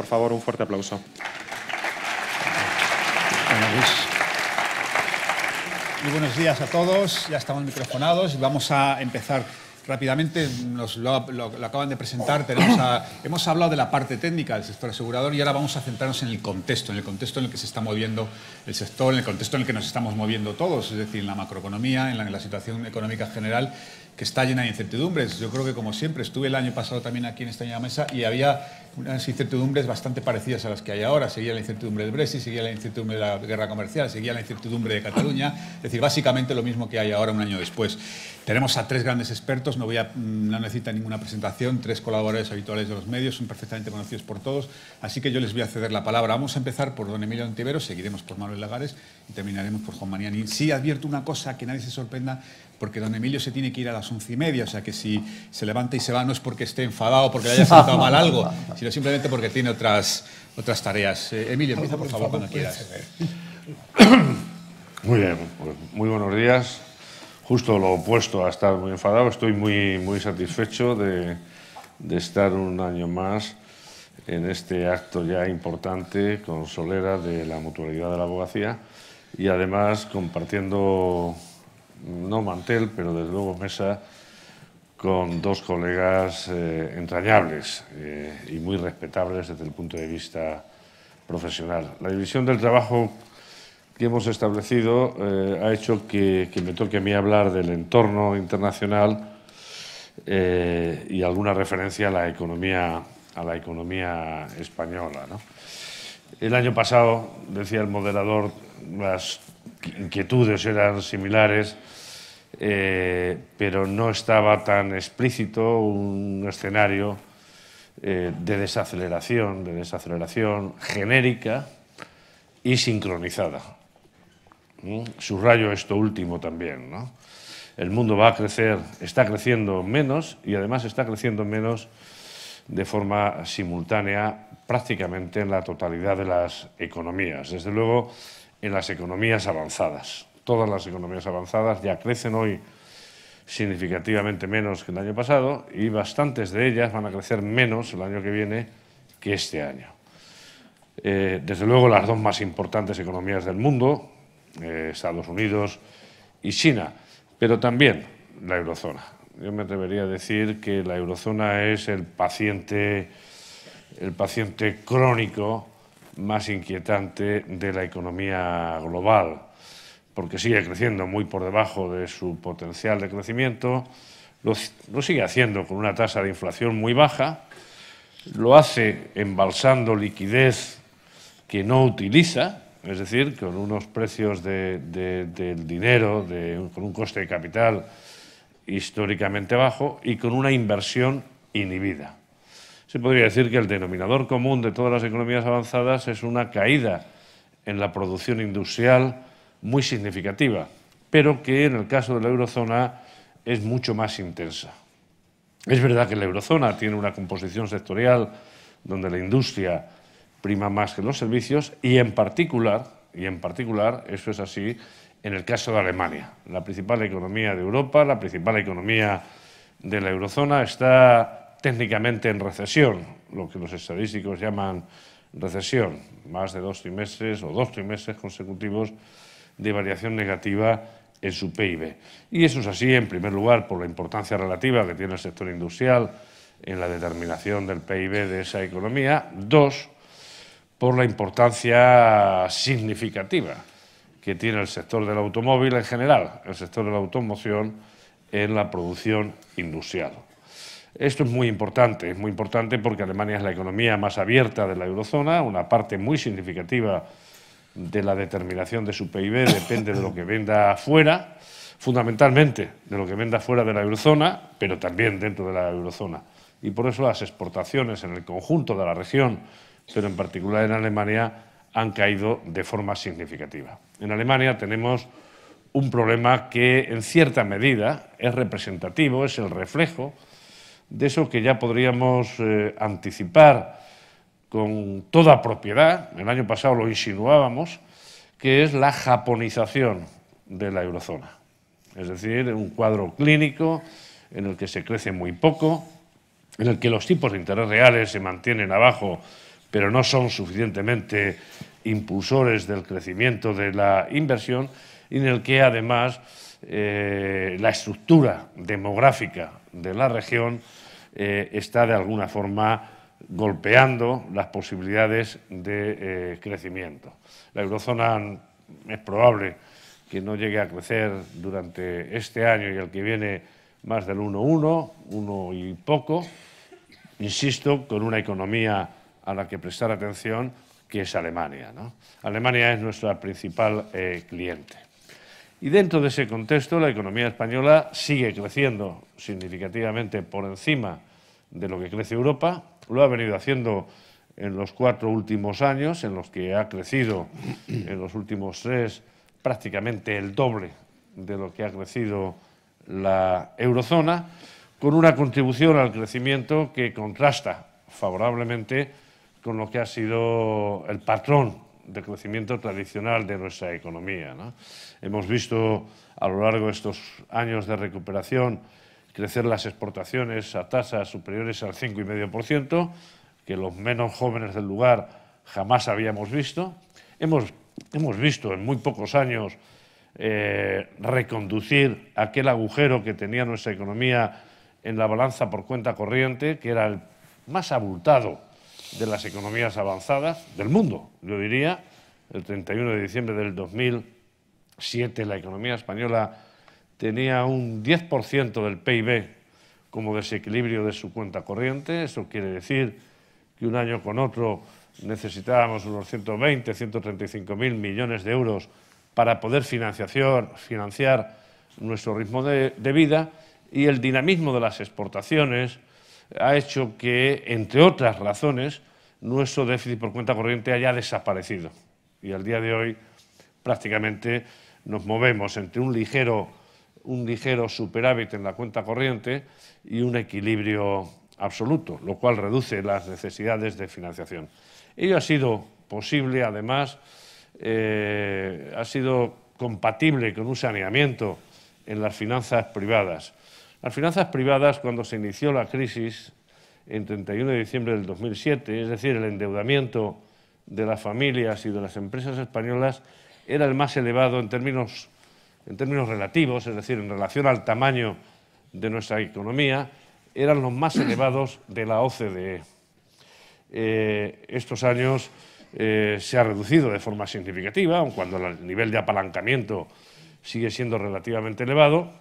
por favor, un fuerte aplauso. Muy buenos días a todos. Ya estamos microfonados y vamos a empezar rápidamente. Nos lo, acaban de presentar. hemos hablado de la parte técnica del sector asegurador y ahora vamos a centrarnos en el contexto, en el contexto en el que se está moviendo el sector, en el contexto en el que nos estamos moviendo todos, es decir, en la macroeconomía, en la, en la situación económica general que está llena de incertidumbres. Yo creo que, como siempre, estuve el año pasado también aquí en esta mesa y había unas incertidumbres bastante parecidas a las que hay ahora. Seguía la incertidumbre del Brexit, seguía la incertidumbre de la guerra comercial, seguía la incertidumbre de Cataluña. Es decir, básicamente lo mismo que hay ahora un año después. Tenemos a tres grandes expertos, no, voy a, no necesita ninguna presentación, tres colaboradores habituales de los medios, son perfectamente conocidos por todos, así que yo les voy a ceder la palabra. Vamos a empezar por don Emilio Antivero, seguiremos por Manuel Lagares y terminaremos por Juan Maniani. Sí advierto una cosa, que nadie se sorprenda, porque don Emilio se tiene que ir a las once y media, o sea que si se levanta y se va no es porque esté enfadado, porque le haya sentado mal algo, sino simplemente porque tiene otras, otras tareas. Eh, Emilio, empieza por favor cuando quieras. Muy bien, pues, muy buenos días. Justo lo opuesto a estar muy enfadado, estoy muy, muy satisfecho de, de estar un año más en este acto ya importante con Solera de la Mutualidad de la Abogacía y además compartiendo no Mantel, pero desde luego Mesa, con dos colegas eh, entrañables eh, y muy respetables desde el punto de vista profesional. La división del trabajo que hemos establecido eh, ha hecho que, me toque a mí hablar del entorno internacional y alguna referencia a la economía, a la economía española. El año pasado, decía el moderador, las inquietudes eran similares, eh, pero no estaba tan explícito un escenario eh, de desaceleración, de desaceleración genérica y sincronizada. ¿Mm? Subrayo esto último también. El mundo va a crecer, está creciendo menos y además está creciendo menos de forma simultánea prácticamente en la totalidad de las economías. Desde luego, en las economías avanzadas. Todas las economías avanzadas ya crecen hoy significativamente menos que el año pasado y bastantes de ellas van a crecer menos el año que viene que este año. Eh, desde luego las dos más importantes economías del mundo, eh, Estados Unidos y China, pero también la eurozona. Yo me atrevería a decir que la eurozona es el paciente, el paciente crónico más inquietante de la economía global, porque sigue creciendo muy por debajo de su potencial de crecimiento, lo, sigue haciendo con una tasa de inflación muy baja, lo hace embalsando liquidez que no utiliza, es decir, con unos precios del dinero, con un coste de capital históricamente bajo y con una inversión inhibida se podría decir que el denominador común de todas las economías avanzadas es una caída en la producción industrial muy significativa, pero que en el caso de la eurozona es mucho más intensa. Es verdad que la eurozona tiene una composición sectorial donde la industria prima más que los servicios y en particular, y en particular eso es así en el caso de Alemania. La principal economía de Europa, la principal economía de la eurozona está técnicamente en recesión, lo que los estadísticos llaman recesión, más de dos trimestres o dos trimestres consecutivos de variación negativa en su PIB. Y eso es así, en primer lugar, por la importancia relativa que tiene el sector industrial en la determinación del PIB de esa economía. Dos, por la importancia significativa que tiene el sector del automóvil en general, el sector de la automoción en la producción industrial. Esto es muy importante, es muy importante porque Alemania es la economía más abierta de la eurozona, una parte muy significativa de la determinación de su PIB depende de lo que venda fuera, fundamentalmente de lo que venda fuera de la eurozona, pero también dentro de la eurozona. Y por eso las exportaciones en el conjunto de la región, pero en particular en Alemania, han caído de forma significativa. En Alemania tenemos un problema que en cierta medida es representativo, es el reflejo de eso que ya podríamos eh, anticipar con toda propiedad, el año pasado lo insinuábamos, que es la japonización de la eurozona. Es decir, un cuadro clínico en el que se crece muy poco, en el que los tipos de interés reales se mantienen abajo, pero no son suficientemente impulsores del crecimiento de la inversión, y en el que además eh, la estructura demográfica de la región eh, está de alguna forma golpeando las posibilidades de eh, crecimiento. La eurozona mm, es probable que no llegue a crecer durante este año y el que viene más del 1,1, 1 y poco, insisto, con una economía a la que prestar atención, que es Alemania. Alemania es nuestra principal eh, cliente. Y dentro de ese contexto, la economía española sigue creciendo significativamente por encima de lo que crece Europa. Lo ha venido haciendo en los cuatro últimos años, en los que ha crecido en los últimos tres prácticamente el doble de lo que ha crecido la eurozona, con una contribución al crecimiento que contrasta favorablemente con lo que ha sido el patrón de crecimiento tradicional de nuestra economía. Hemos visto a lo largo de estos años de recuperación crecer las exportaciones a tasas superiores al 5,5%, que los menos jóvenes del lugar jamás habíamos visto. Hemos, visto en muy pocos años eh, reconducir aquel agujero que tenía nuestra economía en la balanza por cuenta corriente, que era el más abultado de las economías avanzadas del mundo, yo diría. El 31 de diciembre del 2007 la economía española tenía un 10% del PIB como desequilibrio de su cuenta corriente. Eso quiere decir que un año con otro necesitábamos unos 120, 135 mil millones de euros para poder financiar nuestro ritmo de, de vida y el dinamismo de las exportaciones, ha hecho que, entre otras razones, nuestro déficit por cuenta corriente haya desaparecido. Y al día de hoy prácticamente nos movemos entre un ligero, superávit en la cuenta corriente y un equilibrio absoluto, lo cual reduce las necesidades de financiación. Ello ha sido posible, además, eh, ha sido compatible con un saneamiento en las finanzas privadas, las finanzas privadas, cuando se inició la crisis en 31 de diciembre del 2007, es decir, el endeudamiento de las familias y de las empresas españolas, era el más elevado en términos, relativos, es decir, en relación al tamaño de nuestra economía, eran los más elevados de la OCDE. Eh, estos años eh, se ha reducido de forma significativa, aun cuando el nivel de apalancamiento sigue siendo relativamente elevado,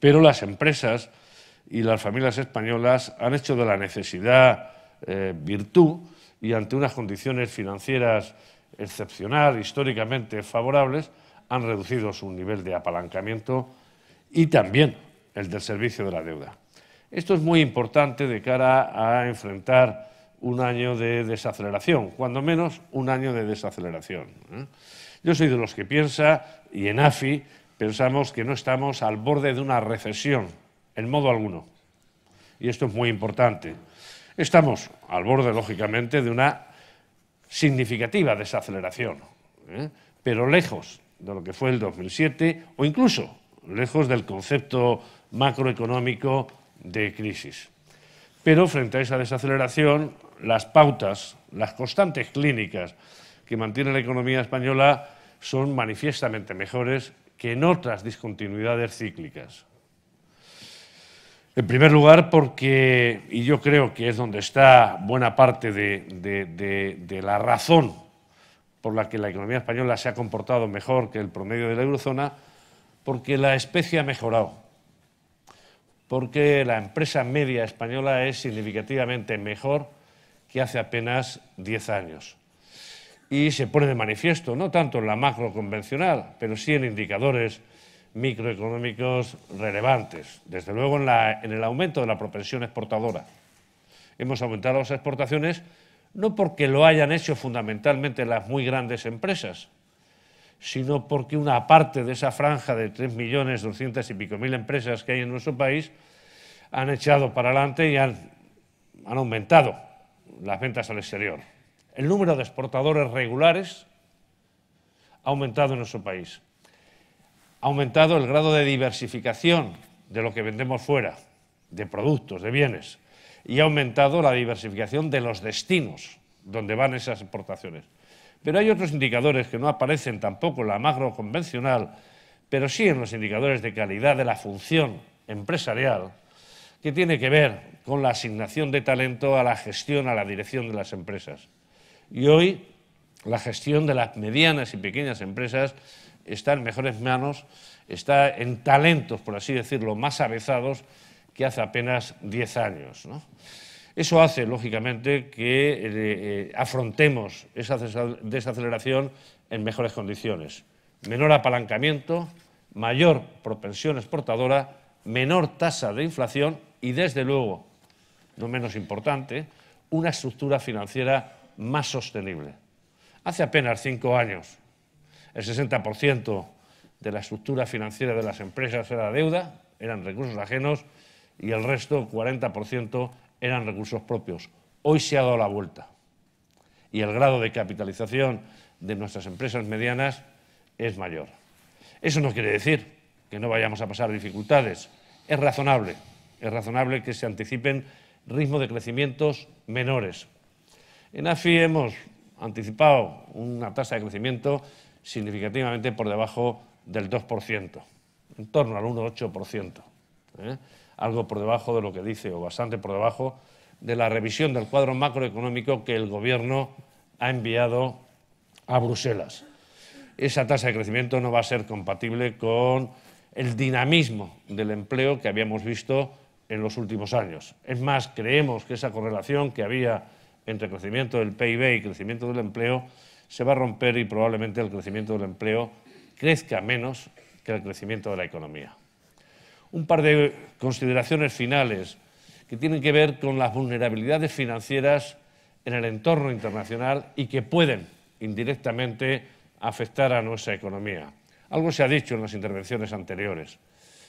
pero las empresas y las familias españolas han hecho de la necesidad eh, virtud y ante unas condiciones financieras excepcionales, históricamente favorables, han reducido su nivel de apalancamiento y también el del servicio de la deuda. Esto es muy importante de cara a enfrentar un año de desaceleración, cuando menos un año de desaceleración. ¿eh? Yo soy de los que piensa, y en AFI pensamos que no estamos al borde de una recesión, en modo alguno. Y esto es muy importante. Estamos al borde, lógicamente, de una significativa desaceleración, ¿eh? pero lejos de lo que fue el 2007 o incluso lejos del concepto macroeconómico de crisis. Pero frente a esa desaceleración, las pautas, las constantes clínicas que mantiene la economía española son manifiestamente mejores que en otras discontinuidades cíclicas. En primer lugar, porque, y yo creo que es donde está buena parte de, la razón por la que la economía española se ha comportado mejor que el promedio de la eurozona, porque la especie ha mejorado, porque la empresa media española es significativamente mejor que hace apenas diez años y se pone de manifiesto, no tanto en la macro convencional, pero sí en indicadores microeconómicos relevantes. Desde luego en, el aumento de la propensión exportadora. Hemos aumentado las exportaciones no porque lo hayan hecho fundamentalmente las muy grandes empresas, sino porque una parte de esa franja de 3 millones, 200 y pico mil empresas que hay en nuestro país han echado para adelante y han aumentado las ventas al exterior el número de exportadores regulares ha aumentado en nuestro país. Ha aumentado el grado de diversificación de lo que vendemos fuera, de productos, de bienes, y ha aumentado la diversificación de los destinos donde van esas exportaciones. Pero hay otros indicadores que no aparecen tampoco en la macro convencional, pero sí en los indicadores de calidad de la función empresarial, que tiene que ver con la asignación de talento a la gestión, a la dirección de las empresas. Y hoy la gestión de las medianas y pequeñas empresas está en mejores manos, está en talentos, por así decirlo, más avezados que hace apenas diez años. Eso hace, lógicamente, que eh, eh, afrontemos esa desaceleración en mejores condiciones. Menor apalancamiento, mayor propensión exportadora, menor tasa de inflación y, desde luego, no menos importante, una estructura financiera más sostenible. Hace apenas cinco años, el 60% de la estructura financiera de las empresas era deuda, eran recursos ajenos, y el resto, 40%, eran recursos propios. Hoy se ha dado la vuelta. Y el grado de capitalización de nuestras empresas medianas es mayor. Eso no quiere decir que no vayamos a pasar dificultades. Es razonable, es razonable que se anticipen ritmos de crecimientos menores, en AFI hemos anticipado una tasa de crecimiento significativamente por debajo del 2%, en torno al 1,8%, ¿eh? algo por debajo de lo que dice, o bastante por debajo de la revisión del cuadro macroeconómico que el Gobierno ha enviado a Bruselas. Esa tasa de crecimiento no va a ser compatible con el dinamismo del empleo que habíamos visto en los últimos años. Es más, creemos que esa correlación que había entre crecimiento del PIB y crecimiento del empleo se va a romper y probablemente el crecimiento del empleo crezca menos que el crecimiento de la economía. Un par de consideraciones finales que tienen que ver con las vulnerabilidades financieras en el entorno internacional y que pueden indirectamente afectar a nuestra economía. Algo se ha dicho en las intervenciones anteriores.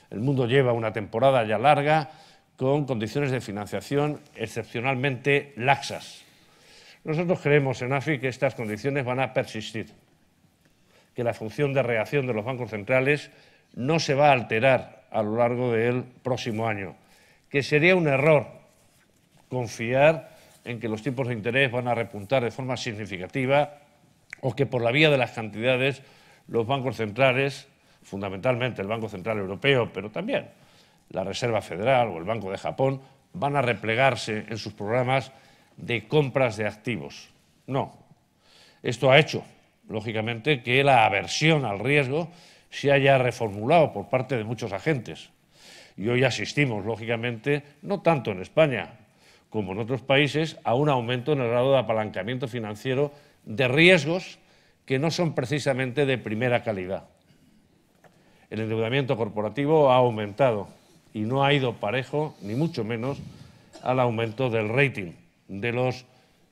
El mundo lleva una temporada ya larga con condiciones de financiación excepcionalmente laxas. Nosotros creemos en AFI que estas condiciones van a persistir, que la función de reacción de los bancos centrales no se va a alterar a lo largo del próximo año, que sería un error confiar en que los tipos de interés van a repuntar de forma significativa o que por la vía de las cantidades los bancos centrales, fundamentalmente el Banco Central Europeo, pero también la Reserva Federal o el Banco de Japón, van a replegarse en sus programas de compras de activos. No. Esto ha hecho, lógicamente, que la aversión al riesgo se haya reformulado por parte de muchos agentes. Y hoy asistimos, lógicamente, no tanto en España como en otros países, a un aumento en el grado de apalancamiento financiero de riesgos que no son precisamente de primera calidad. El endeudamiento corporativo ha aumentado y no ha ido parejo, ni mucho menos, al aumento del rating de los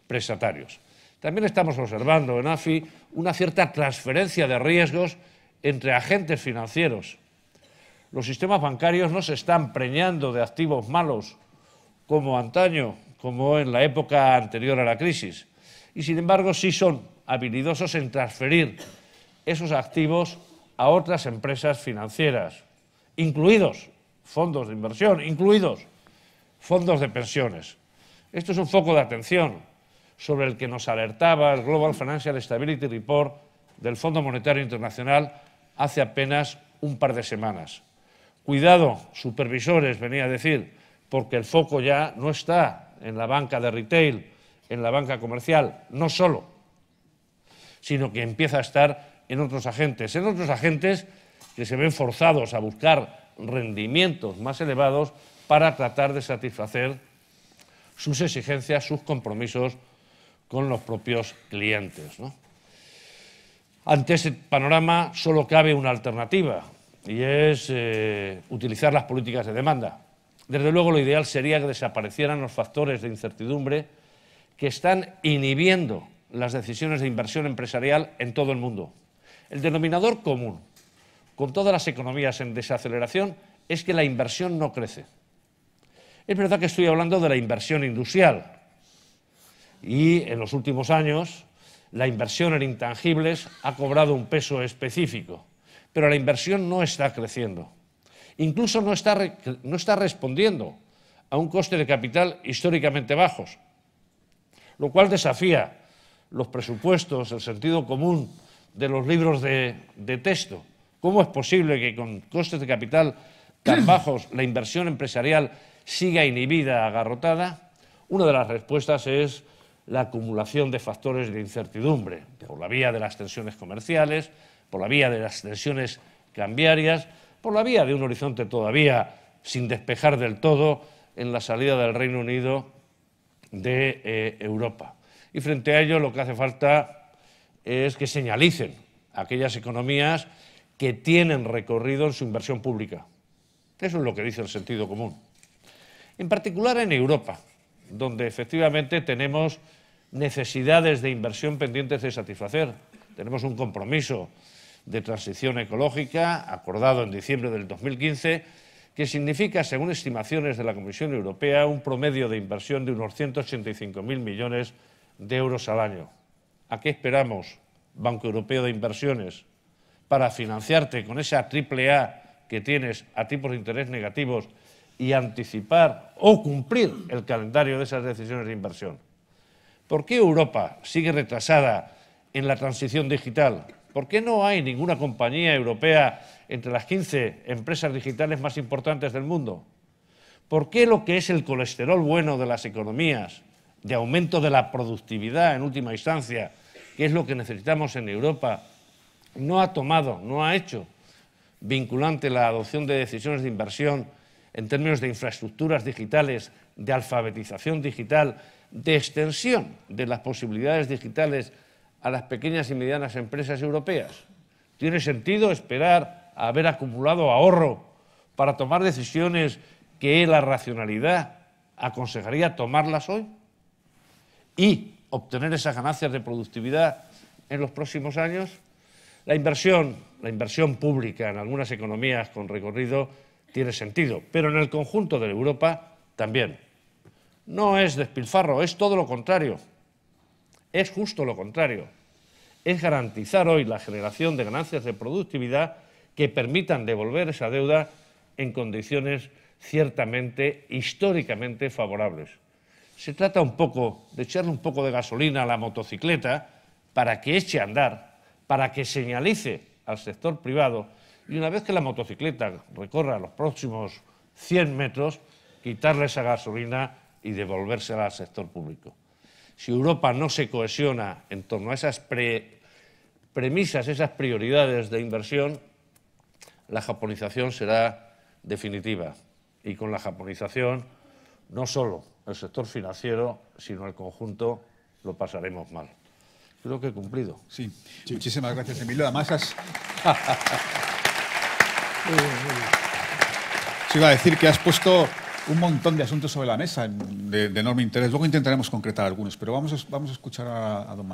prestatarios También estamos observando en AFI una cierta transferencia de riesgos entre agentes financieros. Los sistemas bancarios no se están preñando de activos malos como antaño, como en la época anterior a la crisis. Y sin embargo sí son habilidosos en transferir esos activos a otras empresas financieras, incluidos fondos de inversión, incluidos fondos de pensiones. Esto es un foco de atención sobre el que nos alertaba el Global Financial Stability Report del Fondo Monetario Internacional hace apenas un par de semanas. Cuidado, supervisores, venía a decir, porque el foco ya no está en la banca de retail, en la banca comercial, no solo, sino que empieza a estar en otros agentes, en otros agentes que se ven forzados a buscar rendimientos más elevados para tratar de satisfacer sus exigencias, sus compromisos con los propios clientes. Ante ese panorama solo cabe una alternativa y es eh, utilizar las políticas de demanda. Desde luego lo ideal sería que desaparecieran los factores de incertidumbre que están inhibiendo las decisiones de inversión empresarial en todo el mundo. El denominador común con todas las economías en desaceleración es que la inversión no crece. Es verdad que estoy hablando de la inversión industrial. Y en los últimos años la inversión en intangibles ha cobrado un peso específico, pero la inversión no está creciendo. Incluso no está, no está respondiendo a un coste de capital históricamente bajos, lo cual desafía los presupuestos, el sentido común de los libros de, de texto. ¿Cómo es posible que con costes de capital tan bajos la inversión empresarial siga inhibida, agarrotada, una de las respuestas es la acumulación de factores de incertidumbre por la vía de las tensiones comerciales, por la vía de las tensiones cambiarias, por la vía de un horizonte todavía sin despejar del todo en la salida del Reino Unido de eh, Europa. Y frente a ello lo que hace falta es que señalicen aquellas economías que tienen recorrido en su inversión pública. Eso es lo que dice el sentido común en particular en Europa, donde efectivamente tenemos necesidades de inversión pendientes de satisfacer. Tenemos un compromiso de transición ecológica acordado en diciembre del 2015 que significa, según estimaciones de la Comisión Europea, un promedio de inversión de unos 185.000 millones de euros al año. ¿A qué esperamos, Banco Europeo de Inversiones, para financiarte con esa triple A que tienes a tipos de interés negativos y anticipar o cumplir el calendario de esas decisiones de inversión. ¿Por qué Europa sigue retrasada en la transición digital? ¿Por qué no hay ninguna compañía europea entre las 15 empresas digitales más importantes del mundo? ¿Por qué lo que es el colesterol bueno de las economías, de aumento de la productividad en última instancia, que es lo que necesitamos en Europa, no ha tomado, no ha hecho vinculante la adopción de decisiones de inversión en términos de infraestructuras digitales, de alfabetización digital, de extensión de las posibilidades digitales a las pequeñas y medianas empresas europeas. ¿Tiene sentido esperar a haber acumulado ahorro para tomar decisiones que la racionalidad aconsejaría tomarlas hoy? Y obtener esas ganancias de productividad en los próximos años. La inversión, la inversión pública en algunas economías con recorrido tiene sentido, pero en el conjunto de Europa también. No es despilfarro, es todo lo contrario. Es justo lo contrario. Es garantizar hoy la generación de ganancias de productividad que permitan devolver esa deuda en condiciones ciertamente históricamente favorables. Se trata un poco de echarle un poco de gasolina a la motocicleta para que eche a andar, para que señalice al sector privado y una vez que la motocicleta recorra los próximos 100 metros, quitarle esa gasolina y devolvérsela al sector público. Si Europa no se cohesiona en torno a esas premisas, esas prioridades de inversión, la japonización será definitiva. Y con la japonización, no solo el sector financiero, sino el conjunto, lo pasaremos mal. Creo que he cumplido. Sí, muchísimas gracias, Emilio. Además, Se iba a decir que has puesto un montón de asuntos sobre la mesa de, enorme interés. Luego intentaremos concretar algunos, pero vamos a, vamos a escuchar a, don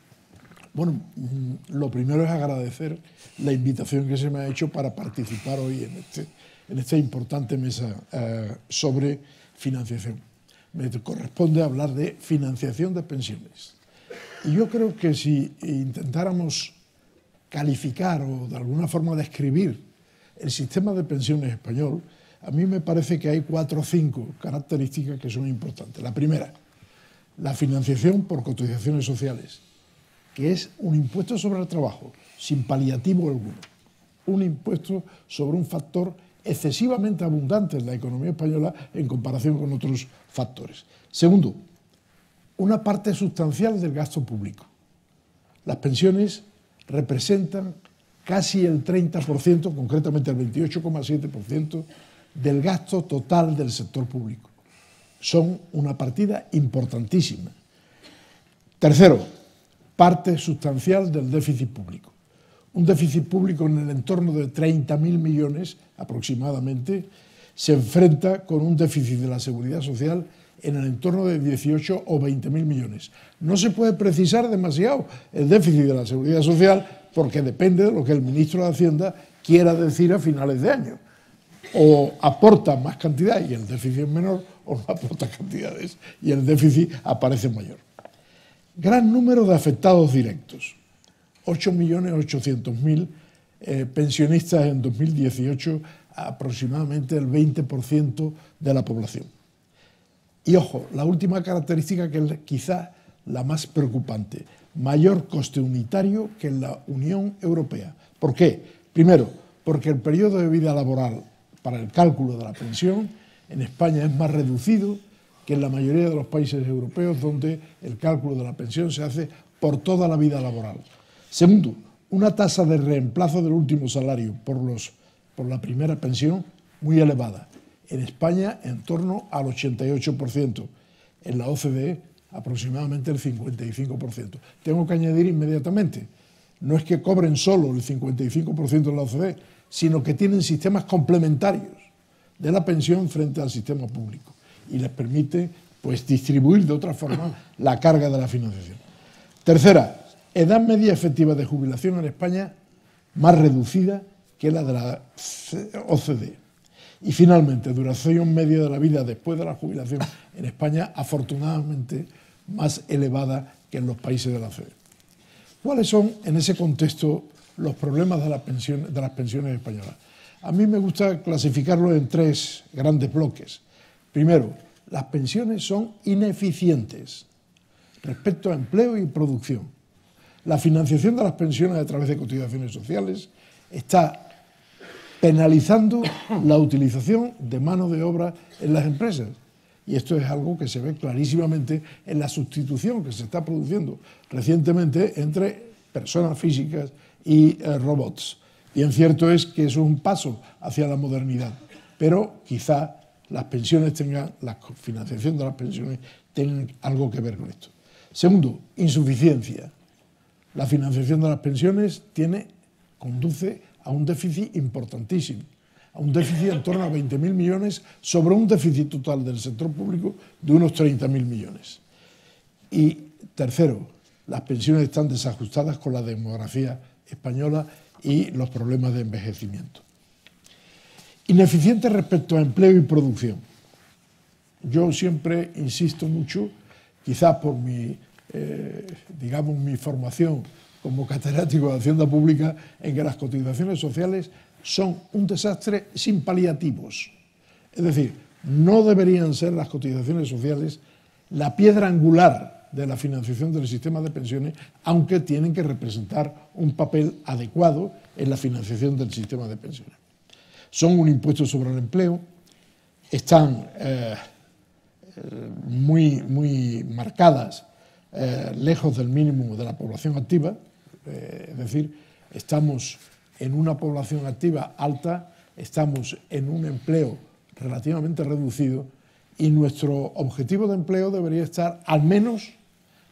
Bueno, mm, lo primero es agradecer la invitación que se me ha hecho para participar hoy en, este, en esta importante mesa eh, sobre financiación. Me corresponde hablar de financiación de pensiones. Y yo creo que si intentáramos calificar o de alguna forma describir el sistema de pensiones español, a mí me parece que hay cuatro o cinco características que son importantes. La primera, la financiación por cotizaciones sociales, que es un impuesto sobre el trabajo, sin paliativo alguno, un impuesto sobre un factor excesivamente abundante en la economía española en comparación con otros factores. Segundo, una parte sustancial del gasto público. Las pensiones representan casi el 30%, concretamente el 28,7% del gasto total del sector público. Son una partida importantísima. Tercero, parte sustancial del déficit público. Un déficit público en el entorno de 30.000 millones aproximadamente se enfrenta con un déficit de la seguridad social en el entorno de 18 o 20 mil millones. No se puede precisar demasiado el déficit de la seguridad social porque depende de lo que el ministro de Hacienda quiera decir a finales de año. O aporta más cantidad y el déficit es menor, o no aporta cantidades y el déficit aparece mayor. Gran número de afectados directos. 8.800.000 eh, pensionistas en 2018, aproximadamente el 20% de la población. Y ojo, la última característica que es quizá la más preocupante, mayor coste unitario que en la Unión Europea. ¿Por qué? Primero, porque el periodo de vida laboral para el cálculo de la pensión en España es más reducido que en la mayoría de los países europeos donde el cálculo de la pensión se hace por toda la vida laboral. Segundo, una tasa de reemplazo del último salario por, por la primera pensión muy elevada en España en torno al 88%, en la OCDE aproximadamente el 55%. Tengo que añadir inmediatamente, no es que cobren solo el 55% de la OCDE, sino que tienen sistemas complementarios de la pensión frente al sistema público y les permite pues distribuir de otra forma la carga de la financiación. Tercera, edad media efectiva de jubilación en España más reducida que la de la OCDE. Y finalmente, duración media de la vida después de la jubilación en España, afortunadamente, más elevada que en los países de la CE. ¿Cuáles son, en ese contexto, los problemas de, de las pensiones españolas? A mí me gusta clasificarlo en tres grandes bloques. Primero, las pensiones son ineficientes respecto a empleo y producción. La financiación de las pensiones a través de cotizaciones sociales está penalizando la utilización de mano de obra en las empresas. Y esto es algo que se ve clarísimamente en la sustitución que se está produciendo recientemente entre personas físicas y robots. Eh, robots. Bien cierto es que eso es un paso hacia la modernidad, pero quizá las pensiones tengan, la financiación de las pensiones tenga algo que ver con esto. Segundo, insuficiencia. La financiación de las pensiones tiene, conduce a un déficit importantísimo, a un déficit en torno a 20.000 millones sobre un déficit total del sector público de unos 30.000 millones. Y tercero, las pensiones están desajustadas con la demografía española y los problemas de envejecimiento. Ineficiente respecto a empleo y producción. Yo siempre insisto mucho, quizás por mi, eh, digamos, mi formación como catedrático de Hacienda Pública en que las cotizaciones sociales son un desastre sin paliativos. Es decir, no deberían ser las cotizaciones sociales la piedra angular de la financiación del sistema de pensiones, aunque tienen que representar un papel adecuado en la financiación del sistema de pensiones. Son un impuesto sobre el empleo, están eh, eh, muy, marcadas eh, lejos del mínimo de la población activa, eh, es decir, estamos en una población activa alta, estamos en un empleo relativamente reducido y nuestro objetivo de empleo debería estar al menos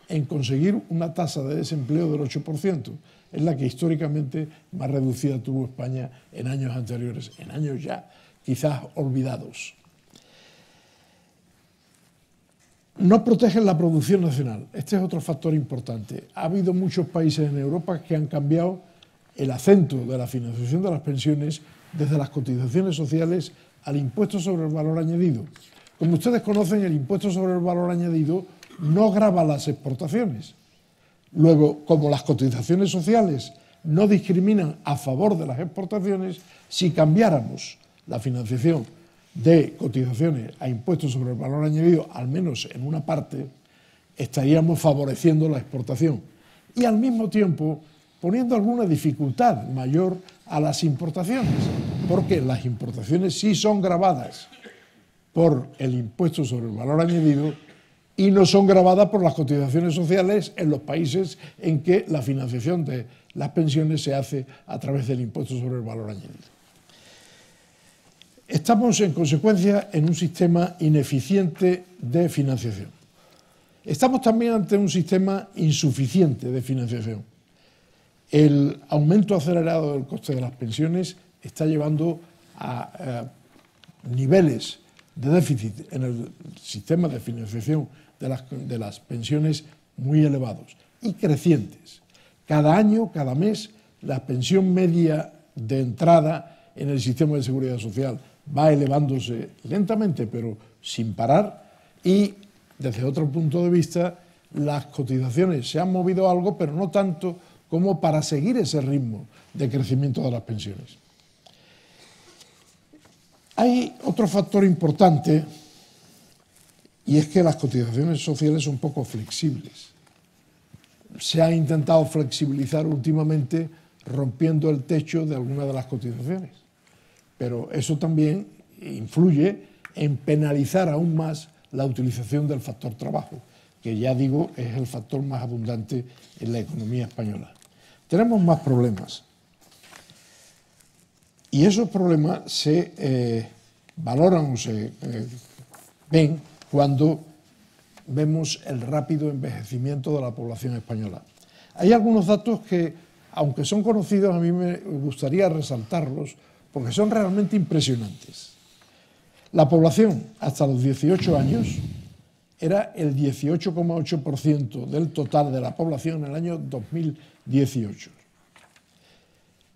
en conseguir una tasa de desempleo del 8%. Es la que históricamente más reducida tuvo España en años anteriores, en años ya quizás olvidados. No protegen la producción nacional. Este es otro factor importante. Ha habido muchos países en Europa que han cambiado el acento de la financiación de las pensiones desde las cotizaciones sociales al impuesto sobre el valor añadido. Como ustedes conocen, el impuesto sobre el valor añadido no grava las exportaciones. Luego, como las cotizaciones sociales no discriminan a favor de las exportaciones, si cambiáramos la financiación de cotizaciones a impuestos sobre el valor añadido, al menos en una parte, estaríamos favoreciendo la exportación y al mismo tiempo poniendo alguna dificultad mayor a las importaciones, porque las importaciones sí son grabadas por el impuesto sobre el valor añadido y no son grabadas por las cotizaciones sociales en los países en que la financiación de las pensiones se hace a través del impuesto sobre el valor añadido. Estamos, en consecuencia, en un sistema ineficiente de financiación. Estamos también ante un sistema insuficiente de financiación. El aumento acelerado del coste de las pensiones está llevando a, niveles de déficit en el sistema de financiación de las pensiones muy elevados y crecientes. Cada año, cada mes, la pensión media de entrada en el sistema de seguridad social va elevándose lentamente, pero sin parar, y desde otro punto de vista, las cotizaciones se han movido algo, pero no tanto como para seguir ese ritmo de crecimiento de las pensiones. Hay otro factor importante y es que las cotizaciones sociales son poco flexibles. Se ha intentado flexibilizar últimamente rompiendo el techo de algunas de las cotizaciones pero eso también influye en penalizar aún más la utilización del factor trabajo, que ya digo es el factor más abundante en la economía española. Tenemos más problemas. Y esos problemas se eh, valoran o se eh, ven cuando vemos el rápido envejecimiento de la población española. Hay algunos datos que, aunque son conocidos, a mí me gustaría resaltarlos porque son realmente impresionantes. La población hasta los 18 años era el 18,8% del total de la población en el año 2018.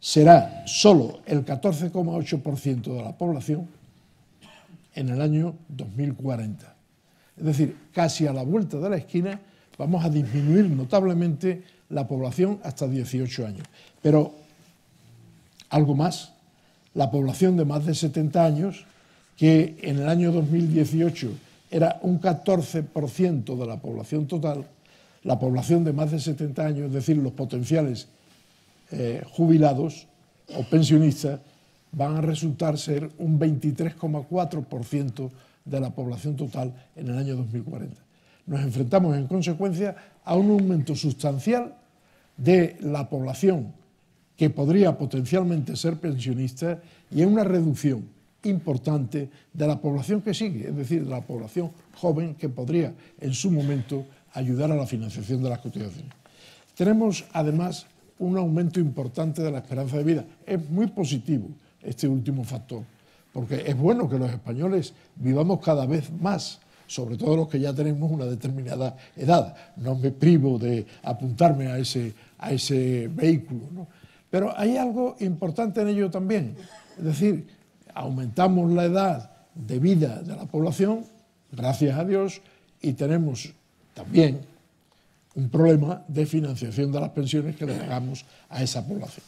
Será solo el 14,8% de la población en el año 2040. Es decir, casi a la vuelta de la esquina vamos a disminuir notablemente la población hasta 18 años. Pero algo más, la población de más de 70 años, que en el año 2018 era un 14% de la población total, la población de más de 70 años, es decir, los potenciales eh, jubilados o pensionistas, van a resultar ser un 23,4% de la población total en el año 2040. Nos enfrentamos, en consecuencia, a un aumento sustancial de la población que podría potencialmente ser pensionista y es una reducción importante de la población que sigue, es decir, de la población joven que podría en su momento ayudar a la financiación de las cotizaciones. Tenemos además un aumento importante de la esperanza de vida. Es muy positivo este último factor, porque es bueno que los españoles vivamos cada vez más, sobre todo los que ya tenemos una determinada edad. No me privo de apuntarme a ese, a ese vehículo, ¿no? Pero hay algo importante en ello también. Es decir, aumentamos la edad de vida de la población, gracias a Dios, y tenemos también un problema de financiación de las pensiones que le pagamos a esa población.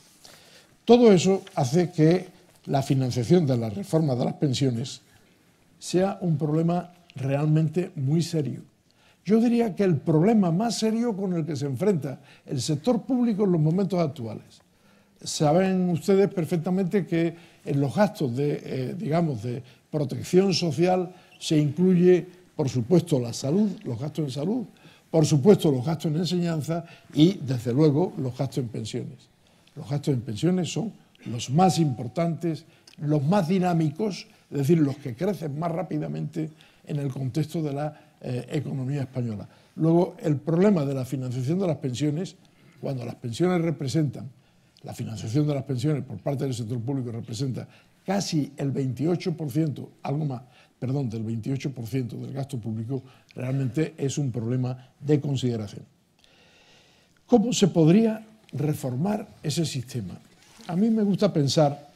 Todo eso hace que la financiación de la reforma de las pensiones sea un problema realmente muy serio. Yo diría que el problema más serio con el que se enfrenta el sector público en los momentos actuales saben ustedes perfectamente que en los gastos de, eh, digamos, de protección social se incluye, por supuesto, la salud, los gastos en salud, por supuesto, los gastos en enseñanza y, desde luego, los gastos en pensiones. Los gastos en pensiones son los más importantes, los más dinámicos, es decir, los que crecen más rápidamente en el contexto de la eh, economía española. Luego, el problema de la financiación de las pensiones, cuando las pensiones representan la financiación de las pensiones por parte del sector público representa casi el 28%, algo más, perdón, del 28% del gasto público, realmente es un problema de consideración. ¿Cómo se podría reformar ese sistema? A mí me gusta pensar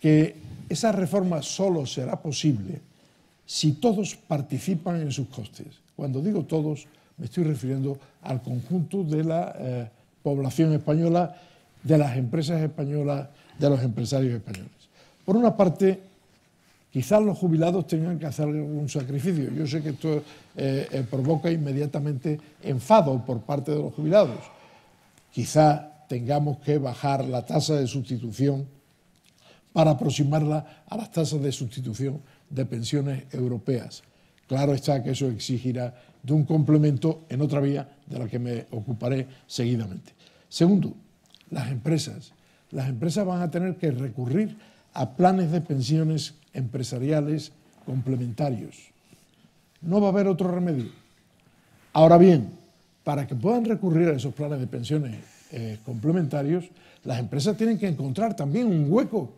que esa reforma solo será posible si todos participan en sus costes. Cuando digo todos, me estoy refiriendo al conjunto de la eh, población española de las empresas españolas, de los empresarios españoles. Por una parte, quizás los jubilados tengan que hacer algún sacrificio. Yo sé que esto eh, eh, provoca inmediatamente enfado por parte de los jubilados. Quizá tengamos que bajar la tasa de sustitución para aproximarla a las tasas de sustitución de pensiones europeas. Claro está que eso exigirá de un complemento en otra vía de la que me ocuparé seguidamente. Segundo, las empresas. Las empresas van a tener que recurrir a planes de pensiones empresariales complementarios. No va a haber otro remedio. Ahora bien, para que puedan recurrir a esos planes de pensiones eh, complementarios, las empresas tienen que encontrar también un hueco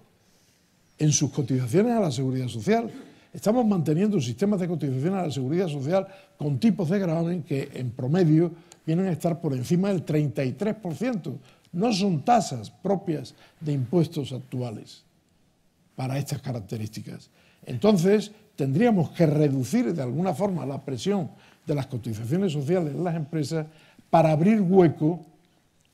en sus cotizaciones a la seguridad social. Estamos manteniendo sistemas de cotizaciones a la seguridad social con tipos de gravamen que en promedio vienen a estar por encima del 33% no son tasas propias de impuestos actuales para estas características. Entonces, tendríamos que reducir de alguna forma la presión de las cotizaciones sociales de las empresas para abrir hueco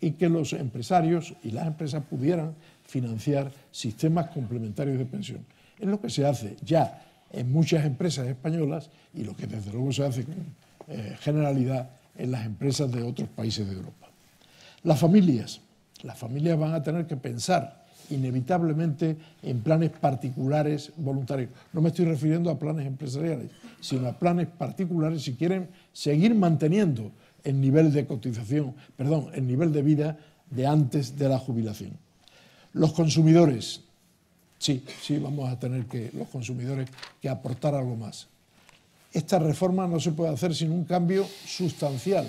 y que los empresarios y las empresas pudieran financiar sistemas complementarios de pensión. Es lo que se hace ya en muchas empresas españolas y lo que desde luego se hace con eh, generalidad en las empresas de otros países de Europa. Las familias. Las familias van a tener que pensar inevitablemente en planes particulares voluntarios. No me estoy refiriendo a planes empresariales, sino a planes particulares si quieren seguir manteniendo el nivel de cotización, perdón, el nivel de vida de antes de la jubilación. Los consumidores, sí, sí, vamos a tener que los consumidores que aportar algo más. Esta reforma no se puede hacer sin un cambio sustancial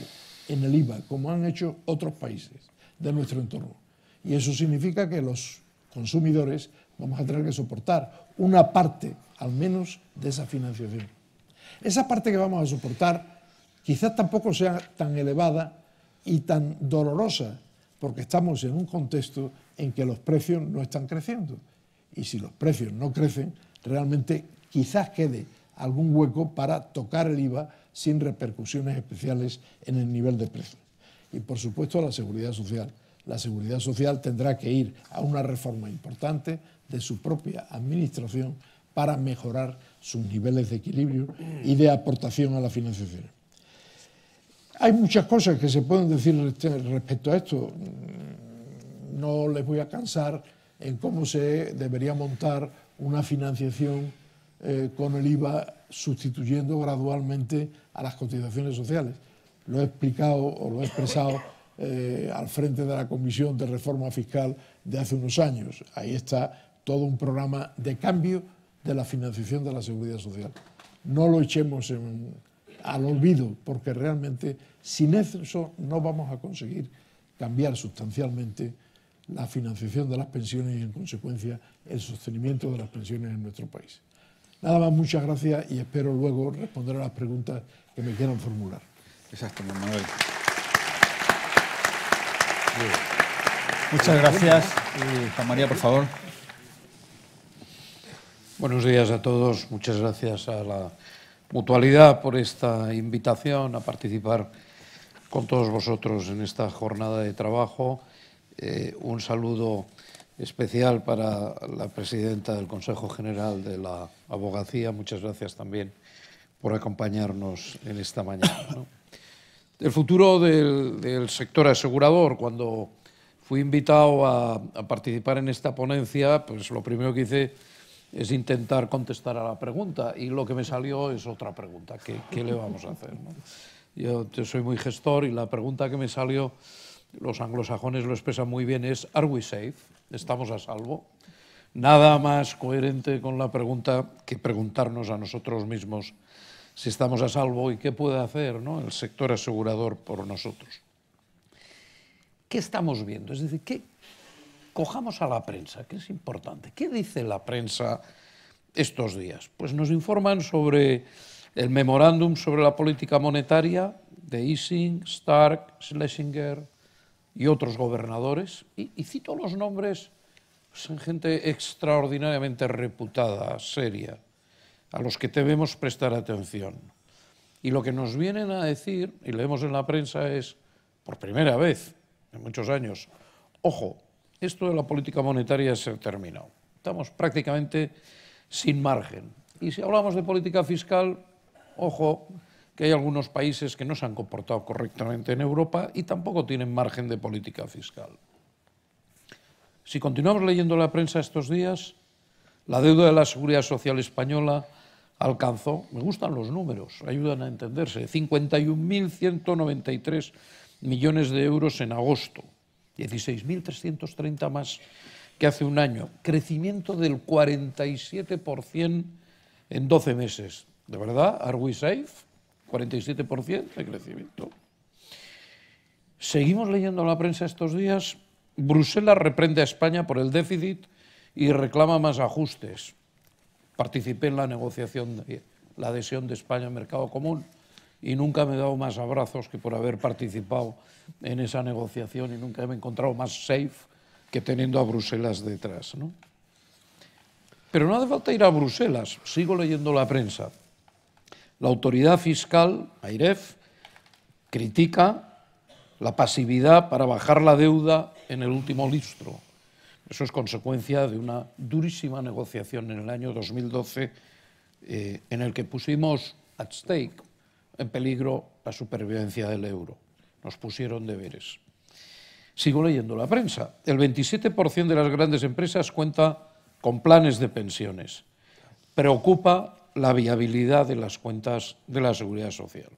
en el IVA, como han hecho otros países de nuestro entorno. Y eso significa que los consumidores vamos a tener que soportar una parte, al menos, de esa financiación. Esa parte que vamos a soportar quizás tampoco sea tan elevada y tan dolorosa, porque estamos en un contexto en que los precios no están creciendo. Y si los precios no crecen, realmente quizás quede algún hueco para tocar el IVA sin repercusiones especiales en el nivel de precios y, por supuesto, la seguridad social. La seguridad social tendrá que ir a una reforma importante de su propia administración para mejorar sus niveles de equilibrio y de aportación a la financiación. Hay muchas cosas que se pueden decir respecto a esto. No les voy a cansar en cómo se debería montar una financiación eh, con el IVA sustituyendo gradualmente a las cotizaciones sociales lo he explicado o lo he expresado eh, al frente de la Comisión de Reforma Fiscal de hace unos años. Ahí está todo un programa de cambio de la financiación de la seguridad social. No lo echemos al olvido, porque realmente sin eso no vamos a conseguir cambiar sustancialmente la financiación de las pensiones y, en consecuencia, el sostenimiento de las pensiones en nuestro país. Nada más, muchas gracias y espero luego responder a las preguntas que me quieran formular. Exacto, Manuel. Muchas gracias. Juan María, por favor. Buenos días a todos. Muchas gracias a la mutualidad por esta invitación a participar con todos vosotros en esta jornada de trabajo. Eh, un saludo especial para la presidenta del Consejo General de la Abogacía. Muchas gracias también por acompañarnos en esta mañana. El futuro del, sector asegurador, cuando fui invitado a, participar en esta ponencia, pues lo primero que hice es intentar contestar a la pregunta y lo que me salió es otra pregunta, ¿qué, le vamos a hacer? Yo, yo soy muy gestor y la pregunta que me salió, los anglosajones lo expresan muy bien, es ¿Are we safe? ¿Estamos a salvo? Nada más coherente con la pregunta que preguntarnos a nosotros mismos si estamos a salvo y qué puede hacer el sector asegurador por nosotros. ¿Qué estamos viendo? Es decir, ¿qué? cojamos a la prensa, que es importante. ¿Qué dice la prensa estos días? Pues nos informan sobre el memorándum sobre la política monetaria de Ising, Stark, Schlesinger y otros gobernadores. y cito los nombres, pues, son gente extraordinariamente reputada, seria a los que debemos prestar atención. Y lo que nos vienen a decir, y leemos en la prensa, es, por primera vez en muchos años, ojo, esto de la política monetaria se terminado. Estamos prácticamente sin margen. Y si hablamos de política fiscal, ojo, que hay algunos países que no se han comportado correctamente en Europa y tampoco tienen margen de política fiscal. Si continuamos leyendo la prensa estos días, la deuda de la seguridad social española alcanzó, me gustan los números, ayudan a entenderse, 51.193 millones de euros en agosto, 16.330 más que hace un año, crecimiento del 47% en 12 meses. ¿De verdad? ¿Are we safe? 47% de crecimiento. Seguimos leyendo la prensa estos días. Bruselas reprende a España por el déficit y reclama más ajustes participé en la negociación de la adhesión de España al mercado común y nunca me he dado más abrazos que por haber participado en esa negociación y nunca me he encontrado más safe que teniendo a Bruselas detrás. Pero no hace falta ir a Bruselas, sigo leyendo la prensa. La autoridad fiscal, AIREF, critica la pasividad para bajar la deuda en el último listro. Eso es consecuencia de una durísima negociación en el año 2012 eh, en el que pusimos at stake en peligro la supervivencia del euro. Nos pusieron deberes. Sigo leyendo la prensa. El 27% de las grandes empresas cuenta con planes de pensiones. Preocupa la viabilidad de las cuentas de la seguridad social.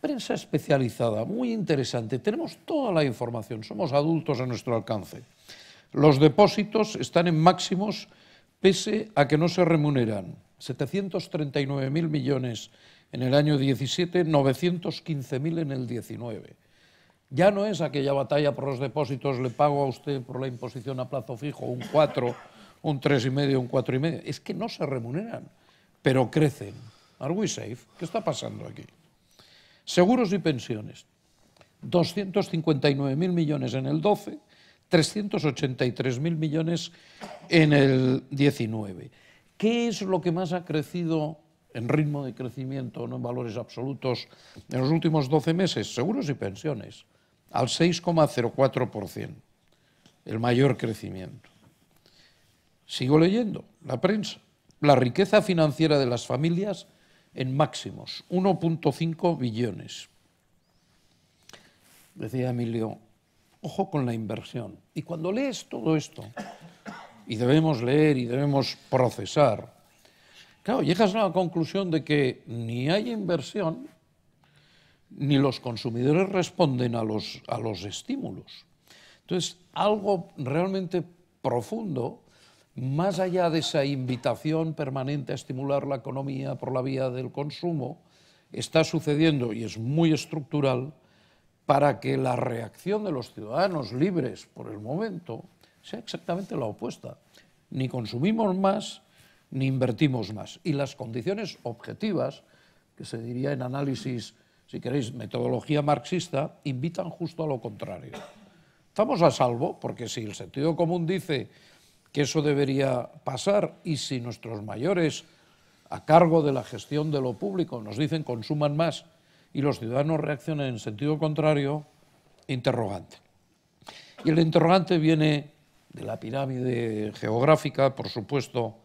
Prensa especializada, muy interesante. Tenemos toda la información, somos adultos a nuestro alcance. Los depósitos están en máximos pese a que no se remuneran. 739.000 millones en el año 17, 915.000 en el 19. Ya no es aquella batalla por los depósitos, le pago a usted por la imposición a plazo fijo un 4, un y medio, un y medio. Es que no se remuneran, pero crecen. ¿Are we safe? ¿Qué está pasando aquí? Seguros y pensiones, 259.000 millones en el 12, 383.000 millones en el 19. ¿Qué es lo que más ha crecido en ritmo de crecimiento, no en valores absolutos, en los últimos 12 meses? Seguros y pensiones, al 6,04%, el mayor crecimiento. Sigo leyendo la prensa. La riqueza financiera de las familias en máximos, 1.5 billones. Decía Emilio, ojo con la inversión. Y cuando lees todo esto, y debemos leer y debemos procesar, claro, llegas a la conclusión de que ni hay inversión, ni los consumidores responden a los, a los estímulos. Entonces, algo realmente profundo más allá de esa invitación permanente a estimular la economía por la vía del consumo, está sucediendo y es muy estructural para que la reacción de los ciudadanos libres por el momento sea exactamente la opuesta. Ni consumimos más, ni invertimos más. Y las condiciones objetivas, que se diría en análisis, si queréis, metodología marxista, invitan justo a lo contrario. Estamos a salvo porque si el sentido común dice que eso debería pasar y si nuestros mayores a cargo de la gestión de lo público nos dicen consuman más y los ciudadanos reaccionan en sentido contrario, interrogante. Y el interrogante viene de la pirámide geográfica, por supuesto,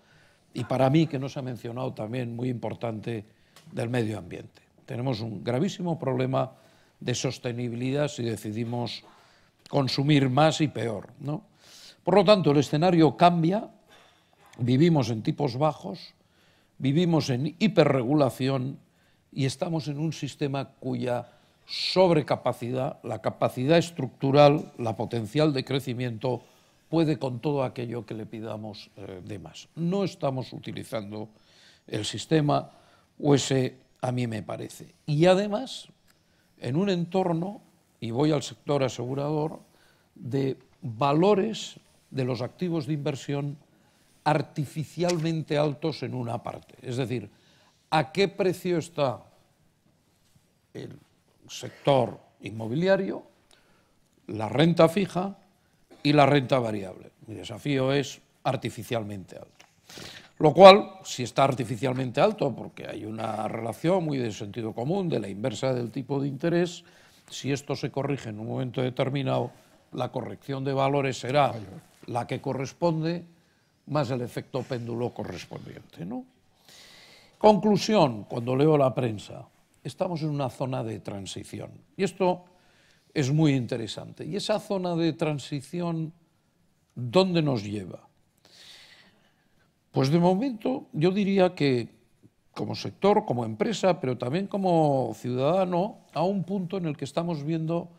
y para mí, que no se ha mencionado también, muy importante, del medio ambiente. Tenemos un gravísimo problema de sostenibilidad si decidimos consumir más y peor. ¿no? Por lo tanto, el escenario cambia, vivimos en tipos bajos, vivimos en hiperregulación y estamos en un sistema cuya sobrecapacidad, la capacidad estructural, la potencial de crecimiento, puede con todo aquello que le pidamos eh, de más. No estamos utilizando el sistema o ese a mí me parece. Y además, en un entorno, y voy al sector asegurador, de valores de los activos de inversión artificialmente altos en una parte. Es decir, ¿a qué precio está el sector inmobiliario, la renta fija y la renta variable? Mi desafío es artificialmente alto. Lo cual, si está artificialmente alto, porque hay una relación muy de sentido común de la inversa del tipo de interés, si esto se corrige en un momento determinado, la corrección de valores será la que corresponde más el efecto péndulo correspondiente. ¿no? Conclusión, cuando leo la prensa, estamos en una zona de transición. Y esto es muy interesante. ¿Y esa zona de transición dónde nos lleva? Pues de momento yo diría que como sector, como empresa, pero también como ciudadano, a un punto en el que estamos viendo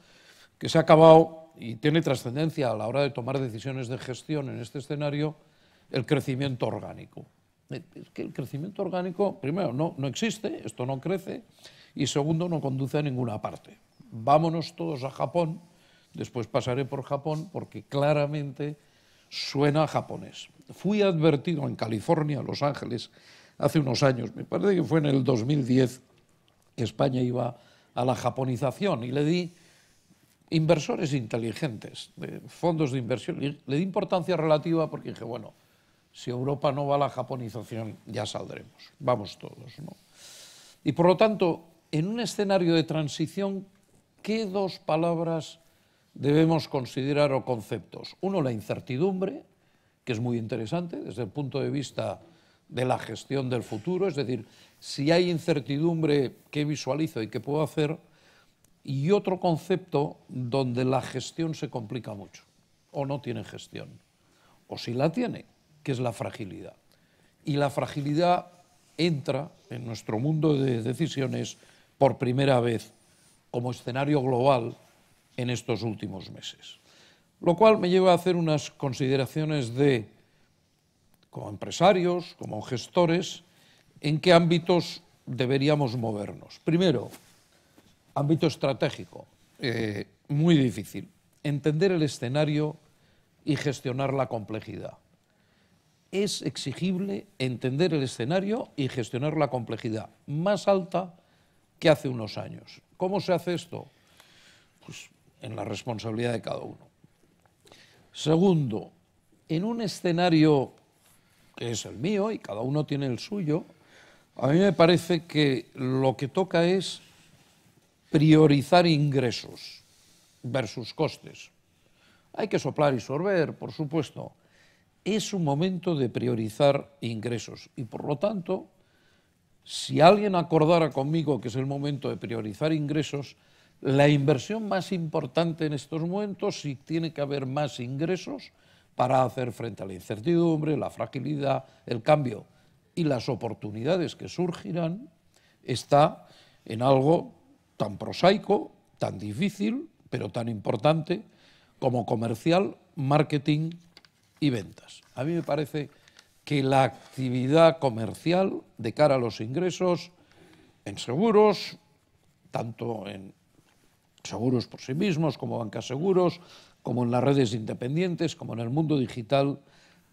que se ha acabado y tiene trascendencia a la hora de tomar decisiones de gestión en este escenario, el crecimiento orgánico. Es que el crecimiento orgánico, primero, no, no existe, esto no crece, y segundo, no conduce a ninguna parte. Vámonos todos a Japón, después pasaré por Japón, porque claramente suena japonés. Fui advertido en California, Los Ángeles, hace unos años, me parece que fue en el 2010, que España iba a la japonización, y le di inversores inteligentes, de fondos de inversión. Le di importancia relativa porque dije, bueno, si Europa no va a la japonización, ya saldremos, vamos todos. ¿no? Y por lo tanto, en un escenario de transición, ¿qué dos palabras debemos considerar o conceptos? Uno, la incertidumbre, que es muy interesante desde el punto de vista de la gestión del futuro, es decir, si hay incertidumbre, ¿qué visualizo y qué puedo hacer? y otro concepto donde la gestión se complica mucho, o no tiene gestión, o si la tiene, que es la fragilidad. Y la fragilidad entra en nuestro mundo de decisiones por primera vez como escenario global en estos últimos meses. Lo cual me lleva a hacer unas consideraciones de, como empresarios, como gestores, en qué ámbitos deberíamos movernos. Primero, Ámbito estratégico, eh, muy difícil. Entender el escenario y gestionar la complejidad. Es exigible entender el escenario y gestionar la complejidad, más alta que hace unos años. ¿Cómo se hace esto? Pues en la responsabilidad de cada uno. Segundo, en un escenario que es el mío y cada uno tiene el suyo, a mí me parece que lo que toca es priorizar ingresos versus costes. Hay que soplar y sorber, por supuesto. Es un momento de priorizar ingresos y por lo tanto, si alguien acordara conmigo que es el momento de priorizar ingresos, la inversión más importante en estos momentos, si tiene que haber más ingresos para hacer frente a la incertidumbre, la fragilidad, el cambio y las oportunidades que surgirán, está en algo tan prosaico, tan difícil, pero tan importante como comercial, marketing y ventas. A mí me parece que la actividad comercial de cara a los ingresos en seguros, tanto en seguros por sí mismos como bancas seguros, como en las redes independientes, como en el mundo digital,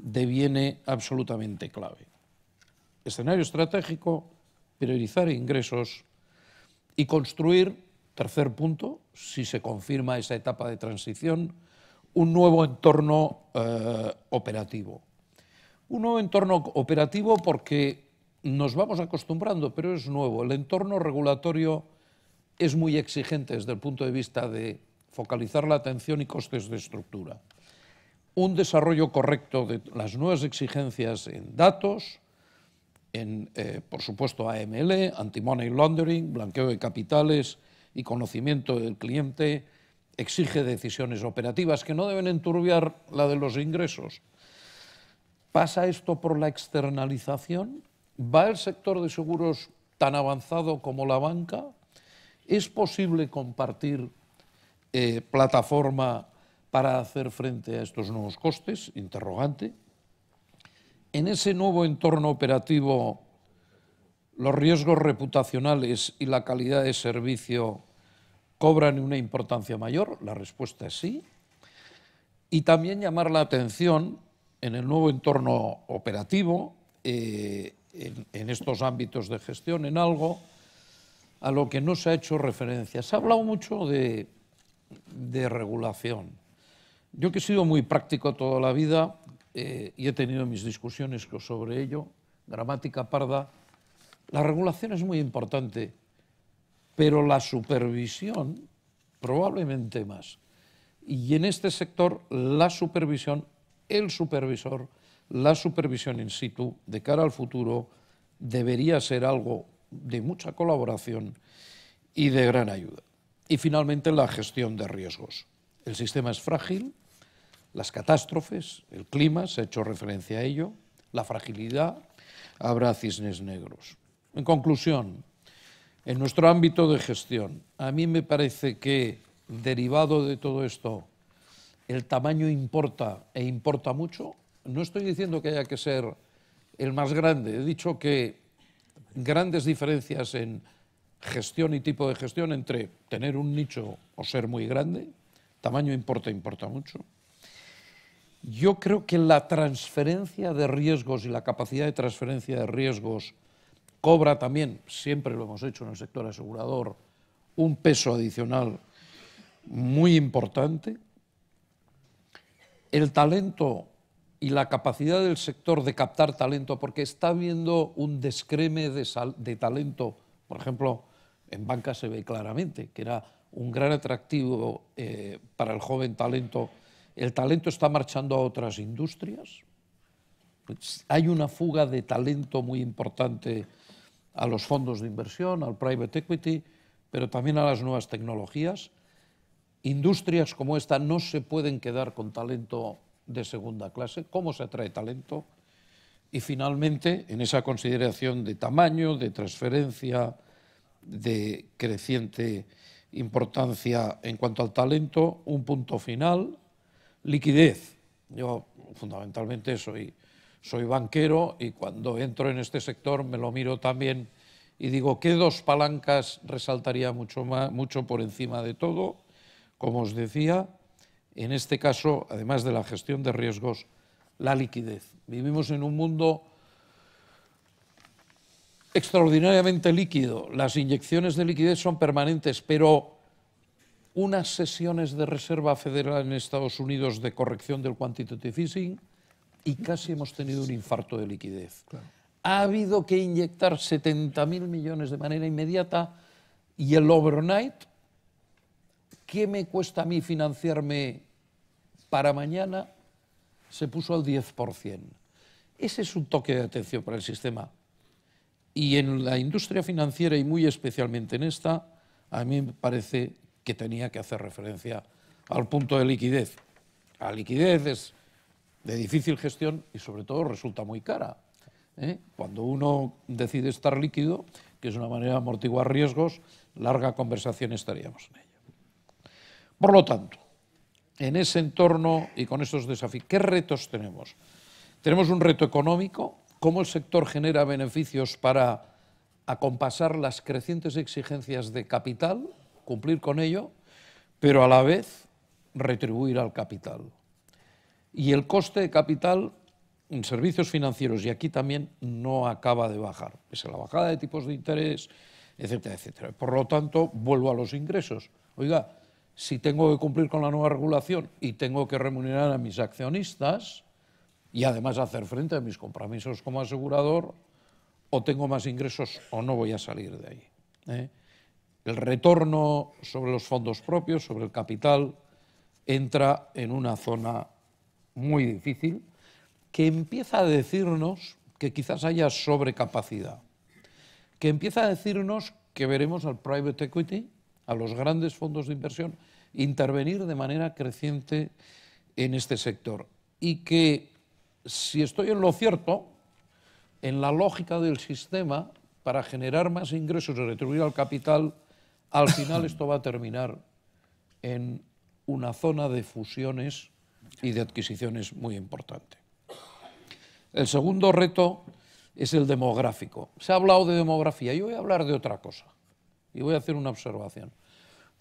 deviene absolutamente clave. Escenario estratégico, priorizar ingresos y construir, tercer punto, si se confirma esa etapa de transición, un nuevo entorno eh, operativo. Un nuevo entorno operativo porque nos vamos acostumbrando, pero es nuevo. El entorno regulatorio es muy exigente desde el punto de vista de focalizar la atención y costes de estructura. Un desarrollo correcto de las nuevas exigencias en datos, en, eh, por supuesto, AML, anti-money laundering, blanqueo de capitales y conocimiento del cliente, exige decisiones operativas que no deben enturbiar la de los ingresos. ¿Pasa esto por la externalización? ¿Va el sector de seguros tan avanzado como la banca? ¿Es posible compartir eh, plataforma para hacer frente a estos nuevos costes? Interrogante. En ese nuevo entorno operativo, los riesgos reputacionales y la calidad de servicio cobran una importancia mayor? La respuesta es sí. Y también llamar la atención en el nuevo entorno operativo, eh, en, estos ámbitos de gestión, en algo a lo que no se ha hecho referencia. Se ha hablado mucho de regulación. Yo que he sido muy práctico toda la vida, eh, y he tenido mis discusiones sobre ello, gramática parda, la regulación es muy importante, pero la supervisión probablemente más. Y en este sector la supervisión, el supervisor, la supervisión in situ de cara al futuro debería ser algo de mucha colaboración y de gran ayuda. Y finalmente la gestión de riesgos. El sistema es frágil, las catástrofes, el clima, se ha hecho referencia a ello, la fragilidad, habrá cisnes negros. En conclusión, en nuestro ámbito de gestión, a mí me parece que, derivado de todo esto, el tamaño importa e importa mucho. No estoy diciendo que haya que ser el más grande, he dicho que grandes diferencias en gestión y tipo de gestión entre tener un nicho o ser muy grande, tamaño importa, importa mucho. Yo creo que la transferencia de riesgos y la capacidad de transferencia de riesgos cobra también, siempre lo hemos hecho en el sector asegurador, un peso adicional muy importante. El talento y la capacidad del sector de captar talento, porque está habiendo un descreme de, talento, por ejemplo, en banca se ve claramente, que era un gran atractivo eh, para el joven talento el talento está marchando a otras industrias. Pues, hay una fuga de talento muy importante a los fondos de inversión, al private equity, pero también a las nuevas tecnologías. Industrias como esta no se pueden quedar con talento de segunda clase. ¿Cómo se atrae talento? Y finalmente, en esa consideración de tamaño, de transferencia, de creciente importancia en cuanto al talento, un punto final liquidez. Yo fundamentalmente soy, soy banquero y cuando entro en este sector me lo miro también y digo, ¿qué dos palancas resaltaría mucho, más, mucho por encima de todo? Como os decía, en este caso, además de la gestión de riesgos, la liquidez. Vivimos en un mundo extraordinariamente líquido. Las inyecciones de liquidez son permanentes, pero unas sesiones de Reserva Federal en Estados Unidos de corrección del quantitative easing y casi hemos tenido un infarto de liquidez. Ha habido que inyectar 70.000 millones de manera inmediata y el overnight, ¿qué me cuesta a mí financiarme para mañana? Se puso al 10%. Ese es un toque de atención para el sistema. Y en la industria financiera y muy especialmente en esta, a mí me parece que tenía que hacer referencia al punto de liquidez. La liquidez es de difícil gestión y sobre todo resulta muy cara. ¿eh? Cuando uno decide estar líquido, que es una manera de amortiguar riesgos, larga conversación estaríamos en ello. Por lo tanto, en ese entorno y con estos desafíos, ¿qué retos tenemos? Tenemos un reto económico, cómo el sector genera beneficios para acompasar las crecientes exigencias de capital cumplir con ello, pero a la vez retribuir al capital. Y el coste de capital en servicios financieros, y aquí también no acaba de bajar, es la bajada de tipos de interés, etcétera, etcétera. Por lo tanto, vuelvo a los ingresos. Oiga, si tengo que cumplir con la nueva regulación y tengo que remunerar a mis accionistas y además hacer frente a mis compromisos como asegurador, o tengo más ingresos o no voy a salir de ahí. ¿eh? El retorno sobre los fondos propios, sobre el capital, entra en una zona muy difícil que empieza a decirnos que quizás haya sobrecapacidad, que empieza a decirnos que veremos al private equity, a los grandes fondos de inversión, intervenir de manera creciente en este sector. Y que, si estoy en lo cierto, en la lógica del sistema, para generar más ingresos y retribuir al capital, al final esto va a terminar en una zona de fusiones y de adquisiciones muy importante. El segundo reto es el demográfico. Se ha hablado de demografía, yo voy a hablar de otra cosa y voy a hacer una observación.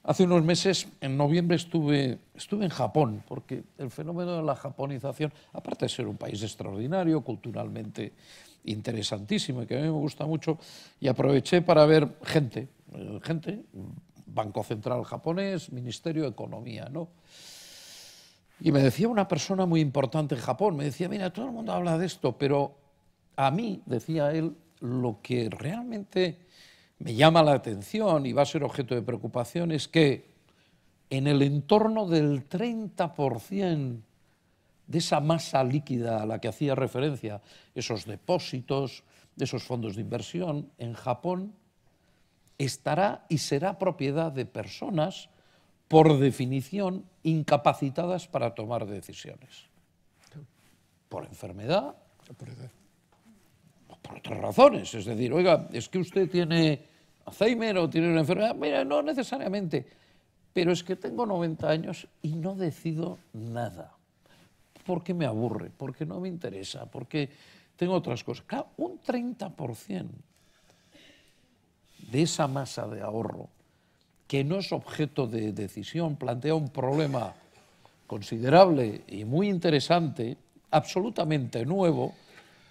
Hace unos meses, en noviembre, estuve, estuve en Japón, porque el fenómeno de la japonización, aparte de ser un país extraordinario, culturalmente interesantísimo y que a mí me gusta mucho, y aproveché para ver gente eh, gente, Banco Central japonés, Ministerio de Economía, ¿no? Y me decía una persona muy importante en Japón, me decía, mira, todo el mundo habla de esto, pero a mí, decía él, lo que realmente me llama la atención y va a ser objeto de preocupación es que en el entorno del 30% de esa masa líquida a la que hacía referencia, esos depósitos, esos fondos de inversión, en Japón estará y será propiedad de personas, por definición, incapacitadas para tomar decisiones. Por enfermedad. Pues por otras razones. Es decir, oiga, es que usted tiene Alzheimer o tiene una enfermedad. Mira, no necesariamente. Pero es que tengo 90 años y no decido nada. Porque me aburre, porque no me interesa, porque tengo otras cosas. un 30% de esa masa de ahorro, que no es objeto de decisión, plantea un problema considerable y muy interesante, absolutamente nuevo,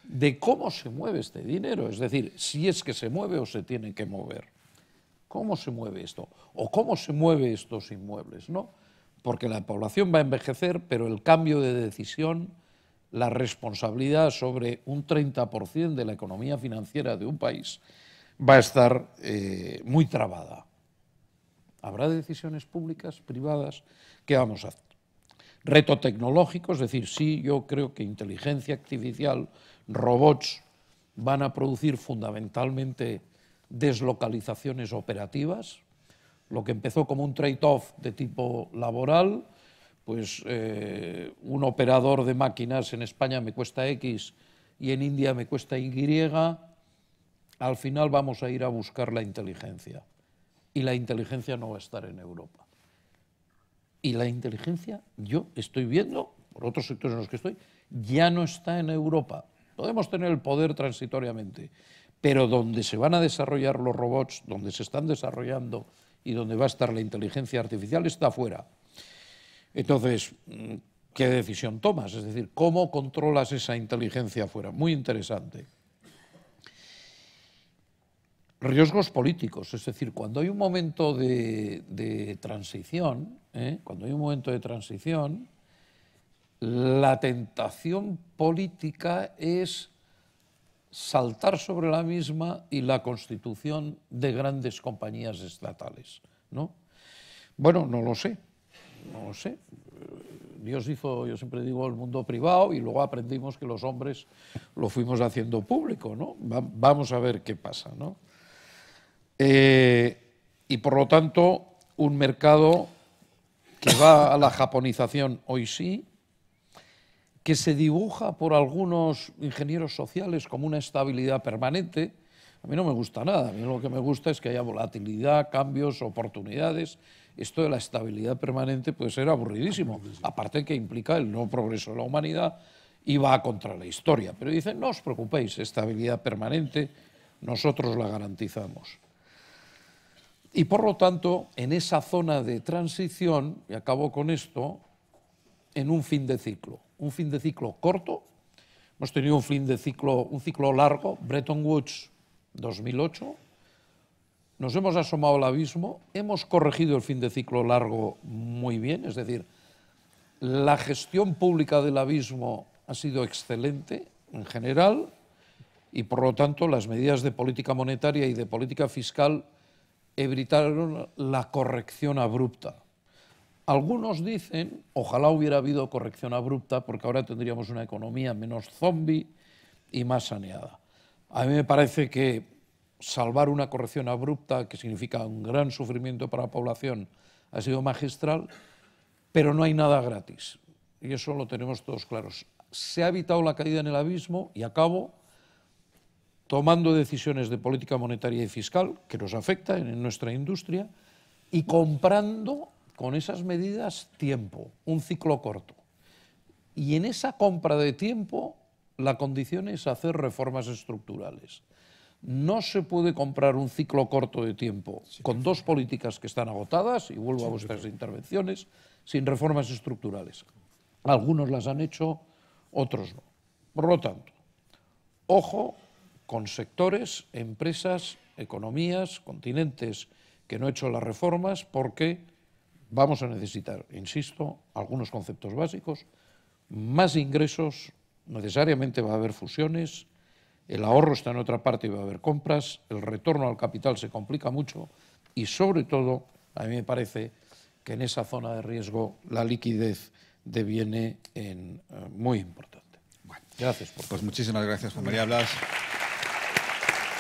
de cómo se mueve este dinero, es decir, si es que se mueve o se tiene que mover. ¿Cómo se mueve esto? ¿O cómo se mueven estos inmuebles? ¿no? Porque la población va a envejecer, pero el cambio de decisión, la responsabilidad sobre un 30% de la economía financiera de un país va a estar eh, muy trabada. Habrá decisiones públicas, privadas, ¿qué vamos a hacer? Reto tecnológico, es decir, sí, yo creo que inteligencia artificial, robots, van a producir fundamentalmente deslocalizaciones operativas. Lo que empezó como un trade-off de tipo laboral, pues eh, un operador de máquinas en España me cuesta X y en India me cuesta Y al final vamos a ir a buscar la inteligencia. Y la inteligencia no va a estar en Europa. Y la inteligencia, yo estoy viendo, por otros sectores en los que estoy, ya no está en Europa. Podemos tener el poder transitoriamente, pero donde se van a desarrollar los robots, donde se están desarrollando y donde va a estar la inteligencia artificial, está afuera. Entonces, ¿qué decisión tomas? Es decir, ¿cómo controlas esa inteligencia afuera? Muy interesante riesgos políticos, es decir, cuando hay un momento de, transición, ¿eh? cuando hay un momento de transición, la tentación política es saltar sobre la misma y la constitución de grandes compañías estatales, ¿no? Bueno, no lo sé, no lo sé. Dios hizo, yo siempre digo, el mundo privado y luego aprendimos que los hombres lo fuimos haciendo público, ¿no? vamos a ver qué pasa, ¿no? Eh, y por lo tanto, un mercado que va a la japonización hoy sí, que se dibuja por algunos ingenieros sociales como una estabilidad permanente. A mí no me gusta nada, a mí lo que me gusta es que haya volatilidad, cambios, oportunidades. Esto de la estabilidad permanente puede ser aburridísimo, aparte que implica el no progreso de la humanidad y va contra la historia. Pero dicen, no os preocupéis, estabilidad permanente nosotros la garantizamos. Y por lo tanto, en esa zona de transición, y acabo con esto, en un fin de ciclo. Un fin de ciclo corto, hemos tenido un fin de ciclo, un ciclo largo, Bretton Woods 2008, nos hemos asomado al abismo, hemos corregido el fin de ciclo largo muy bien, es decir, la gestión pública del abismo ha sido excelente en general y por lo tanto las medidas de política monetaria y de política fiscal evitaron la corrección abrupta. Algunos dicen, ojalá hubiera habido corrección abrupta porque ahora tendríamos una economía menos zombie y más saneada. A mí me parece que salvar una corrección abrupta, que significa un gran sufrimiento para la población, ha sido magistral, pero no hay nada gratis. Y eso lo tenemos todos claros. Se ha evitado la caída en el abismo, y acabo, tomando decisiones de política monetaria y fiscal que nos afecta en nuestra industria y comprando con esas medidas tiempo, un ciclo corto. Y en esa compra de tiempo la condición es hacer reformas estructurales. No se puede comprar un ciclo corto de tiempo con dos políticas que están agotadas, y vuelvo a vuestras intervenciones, sin reformas estructurales. Algunos las han hecho, otros no. Por lo tanto, ojo con sectores, empresas, economías, continentes que no he hecho las reformas porque vamos a necesitar, insisto, algunos conceptos básicos, más ingresos, necesariamente va a haber fusiones, el ahorro está en otra parte y va a haber compras, el retorno al capital se complica mucho y sobre todo, a mí me parece que en esa zona de riesgo la liquidez deviene en, eh, muy importante. Bueno, gracias. Por pues muchísimas gracias, María Blas.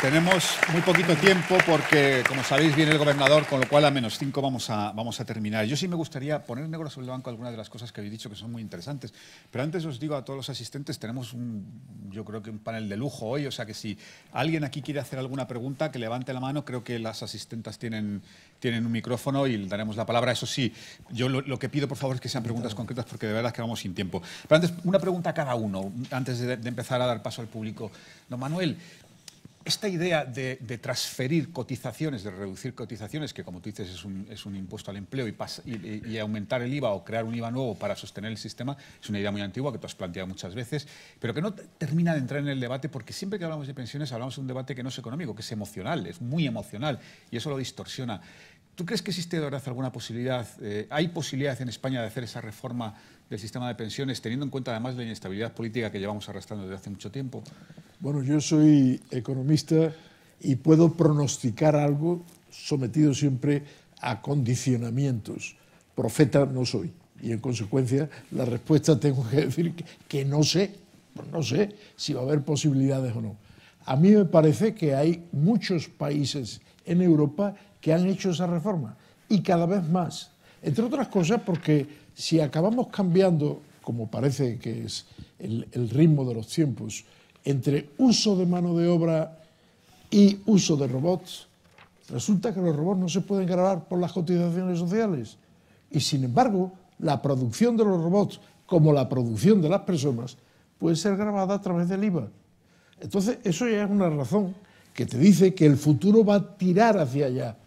Tenemos muy poquito tiempo porque, como sabéis, viene el gobernador, con lo cual a menos cinco vamos a, vamos a terminar. Yo sí me gustaría poner negro sobre el banco algunas de las cosas que habéis dicho que son muy interesantes, pero antes os digo a todos los asistentes, tenemos un, yo creo que un panel de lujo hoy, o sea que si alguien aquí quiere hacer alguna pregunta, que levante la mano, creo que las asistentas tienen, tienen un micrófono y le daremos la palabra. Eso sí, yo lo, que pido por favor es que sean preguntas concretas porque de verdad que vamos sin tiempo. Pero antes, una pregunta a cada uno, antes de empezar a dar paso al público. Don Manuel, esta idea de, transferir cotizaciones, de reducir cotizaciones, que como tú dices es un, impuesto al empleo y, aumentar el IVA o crear un IVA nuevo para sostener el sistema, es una idea muy antigua que tú has planteado muchas veces, pero que no termina de entrar en el debate porque siempre que hablamos de pensiones hablamos de un debate que no es económico, que es emocional, es muy emocional y eso lo distorsiona. ¿Tú crees que existe de verdad alguna posibilidad, eh, hay posibilidad en España de hacer esa reforma del sistema de pensiones, teniendo en cuenta además la inestabilidad política que llevamos arrastrando desde hace mucho tiempo? Bueno, yo soy economista y puedo pronosticar algo sometido siempre a condicionamientos. Profeta no soy. Y en consecuencia, la respuesta tengo que decir que, no sé, pues no sé si va a haber posibilidades o no. A mí me parece que hay muchos países en Europa que han hecho esa reforma y cada vez más. Entre otras cosas porque si acabamos cambiando, como parece que es el, ritmo de los tiempos, entre uso de mano de obra y uso de robots, resulta que los robots no se pueden grabar por las cotizaciones sociales. Y sin embargo, la producción de los robots, como la producción de las personas, puede ser grabada a través del IVA. Entonces, eso ya es una razón que te dice que el futuro va a tirar hacia allá.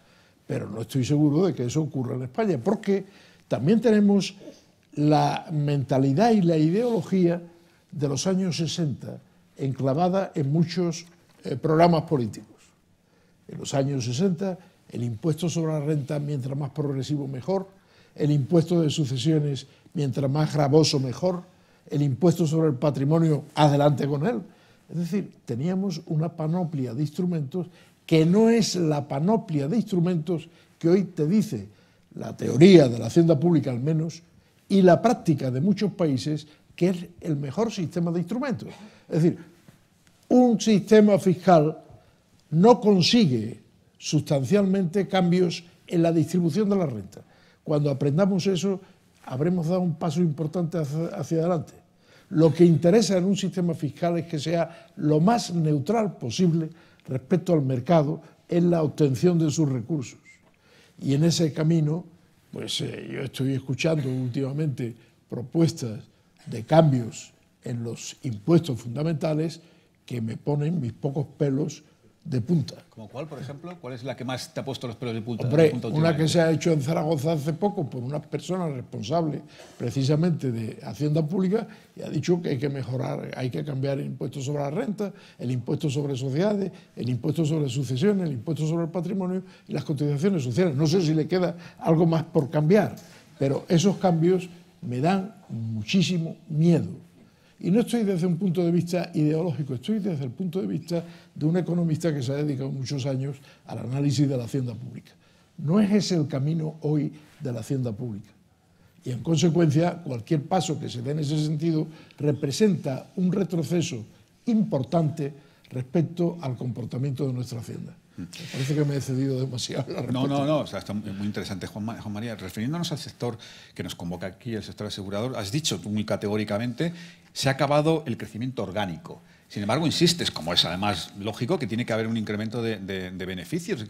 Pero no estoy seguro de que eso ocurra en España, porque también tenemos la mentalidad y la ideología de los años 60 enclavada en muchos eh, programas políticos. En los años 60, el impuesto sobre la renta, mientras más progresivo, mejor, el impuesto de sucesiones, mientras más gravoso, mejor, el impuesto sobre el patrimonio, adelante con él. Es decir, teníamos una panoplia de instrumentos que no es la panoplia de instrumentos que hoy te dice la teoría de la hacienda pública al menos, y la práctica de muchos países, que es el mejor sistema de instrumentos. Es decir, un sistema fiscal no consigue sustancialmente cambios en la distribución de la renta. Cuando aprendamos eso, habremos dado un paso importante hacia, adelante. Lo que interesa en un sistema fiscal es que sea lo más neutral posible respecto al mercado en la obtención de sus recursos. Y en ese camino, pues eh, yo estoy escuchando últimamente propuestas de cambios en los impuestos fundamentales que me ponen mis pocos pelos de punta. ¿Como cuál, por ejemplo? ¿Cuál es la que más te ha puesto los pelos de punta? Hombre, una que se ha hecho en Zaragoza hace poco por una persona responsable precisamente de Hacienda Pública y ha dicho que hay que mejorar, hay que cambiar el impuesto sobre la renta, el impuesto sobre sociedades, el impuesto sobre sucesiones, el impuesto sobre el patrimonio y las cotizaciones sociales. No sé si le queda algo más por cambiar, pero esos cambios me dan muchísimo miedo. Y no estoy desde un punto de vista ideológico, estoy desde el punto de vista de un economista que se ha dedicado muchos años al análisis de la hacienda pública. No es ese el camino hoy de la hacienda pública. Y en consecuencia, cualquier paso que se dé en ese sentido representa un retroceso importante respecto al comportamiento de nuestra hacienda. Mm. Me parece que me he cedido demasiado. No, no, no, está muy interesante, Juan, María. Refiriéndonos al sector que nos convoca aquí, el sector asegurador, has dicho tú muy categóricamente se ha acabado el crecimiento orgánico. Sin embargo, insistes, como es además lógico, que tiene que haber un incremento de, beneficios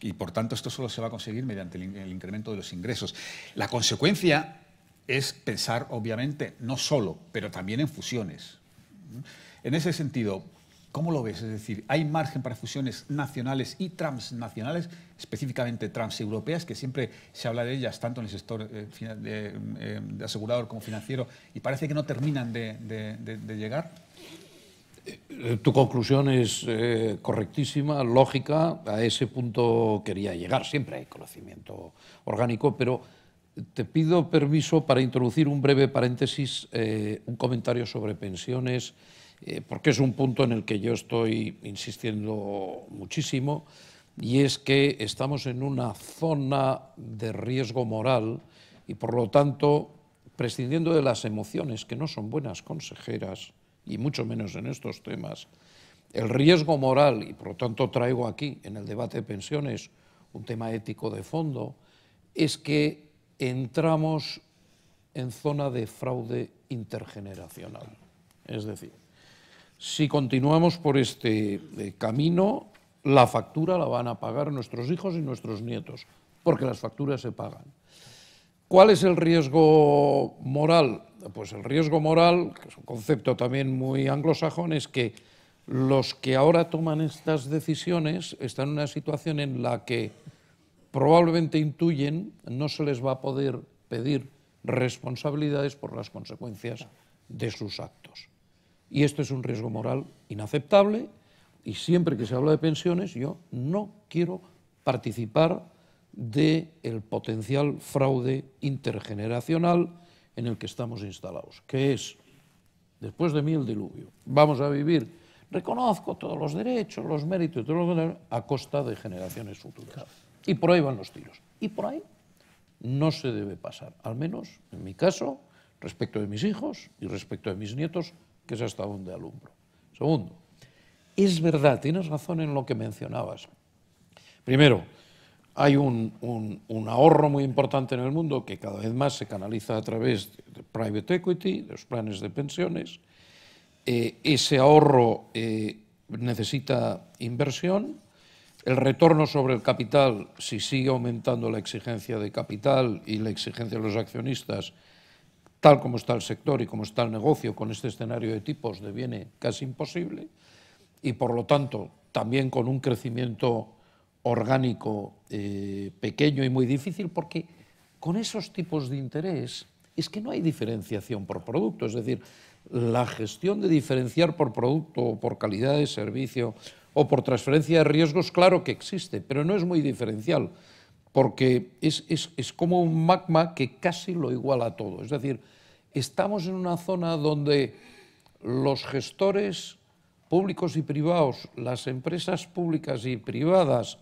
y por tanto esto solo se va a conseguir mediante el incremento de los ingresos. La consecuencia es pensar, obviamente, no solo, pero también en fusiones. En ese sentido, ¿Cómo lo ves? Es decir, ¿hay margen para fusiones nacionales y transnacionales, específicamente transeuropeas, que siempre se habla de ellas tanto en el sector eh, em, de, asegurador como financiero y parece que no terminan de, llegar? Eh, tu conclusión es eh, correctísima, lógica, a ese punto quería llegar, siempre hay conocimiento orgánico, pero te pido permiso para introducir un breve paréntesis, un comentario sobre pensiones eh, porque es un punto en el que yo estoy insistiendo muchísimo, y es que estamos en una zona de riesgo moral y por lo tanto, prescindiendo de las emociones, que no son buenas consejeras, y mucho menos en estos temas, el riesgo moral, y por lo tanto traigo aquí en el debate de pensiones un tema ético de fondo, es que entramos en zona de fraude intergeneracional. Es decir, si continuamos por este eh, camino, la factura la van a pagar nuestros hijos y nuestros nietos, porque las facturas se pagan. ¿Cuál es el riesgo moral? Pues el riesgo moral, que es un concepto también muy anglosajón, es que los que ahora toman estas decisiones están en una situación en la que probablemente intuyen no se les va a poder pedir responsabilidades por las consecuencias de sus actos. Y esto es un riesgo moral inaceptable y siempre que se habla de pensiones yo no quiero participar del el potencial fraude intergeneracional en el que estamos instalados, que es, después de mí el diluvio, vamos a vivir, reconozco todos los derechos, los méritos, todo a costa de generaciones futuras. Y por ahí van los tiros. Y por ahí no se debe pasar, al menos en mi caso, respecto de mis hijos y respecto de mis nietos, que es hasta donde alumbro. Segundo, es verdad, tienes razón en lo que mencionabas. Primero, hay un, ahorro muy importante en el mundo que cada vez más se canaliza a través de private equity, de los planes de pensiones. Eh, ese ahorro eh, necesita inversión. El retorno sobre el capital, si sigue aumentando la exigencia de capital y la exigencia de los accionistas, tal como está el sector y como está el negocio, con este escenario de tipos deviene casi imposible y por lo tanto también con un crecimiento orgánico eh, pequeño y muy difícil porque con esos tipos de interés es que no hay diferenciación por producto, es decir, la gestión de diferenciar por producto o por calidad de servicio o por transferencia de riesgos, claro que existe, pero no es muy diferencial, porque es, es como un magma que casi lo iguala a todo. Es decir, estamos en una zona donde los gestores públicos y privados, las empresas públicas y privadas,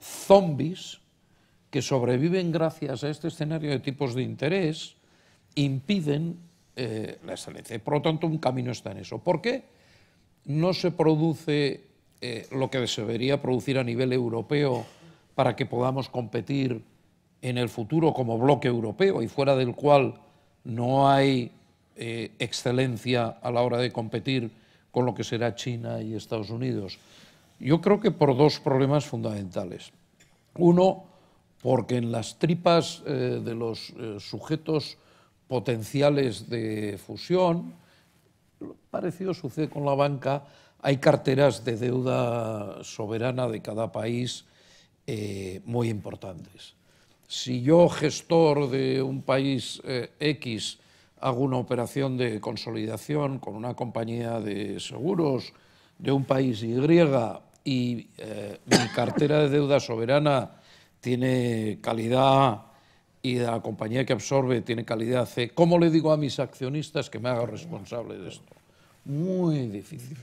zombies, que sobreviven gracias a este escenario de tipos de interés, impiden eh, la excelencia. Por lo tanto, un camino está en eso. ¿Por qué no se produce eh, lo que se debería producir a nivel europeo para que podamos competir en el futuro como bloque europeo y fuera del cual no hay eh, excelencia a la hora de competir con lo que será China y Estados Unidos? Yo creo que por dos problemas fundamentales. Uno, porque en las tripas eh, de los eh, sujetos potenciales de fusión, parecido sucede con la banca, hay carteras de deuda soberana de cada país muy importantes si yo, gestor de un país eh, X, hago una operación de consolidación con una compañía de seguros de un país Y y eh, mi cartera de deuda soberana tiene calidad y la compañía que absorbe tiene calidad C, ¿cómo le digo a mis accionistas que me haga responsable de esto? Muy difícil,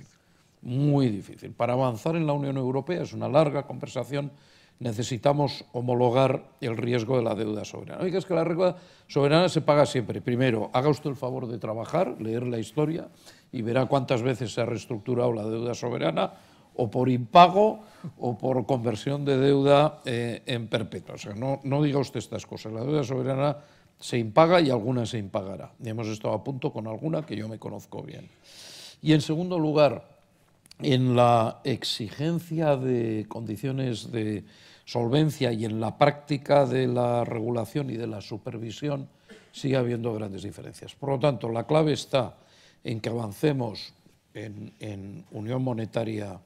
muy difícil. Para avanzar en la Unión Europea es una larga conversación necesitamos homologar el riesgo de la deuda soberana. Oiga, es que la deuda soberana se paga siempre. Primero, haga usted el favor de trabajar, leer la historia y verá cuántas veces se ha reestructurado la deuda soberana o por impago o por conversión de deuda eh, en perpetua. O sea, no, no diga usted estas cosas. La deuda soberana se impaga y alguna se impagará. Y hemos estado a punto con alguna que yo me conozco bien. Y en segundo lugar, en la exigencia de condiciones de solvencia y en la práctica de la regulación y de la supervisión sigue habiendo grandes diferencias. Por lo tanto, la clave está en que avancemos en, Unión Monetaria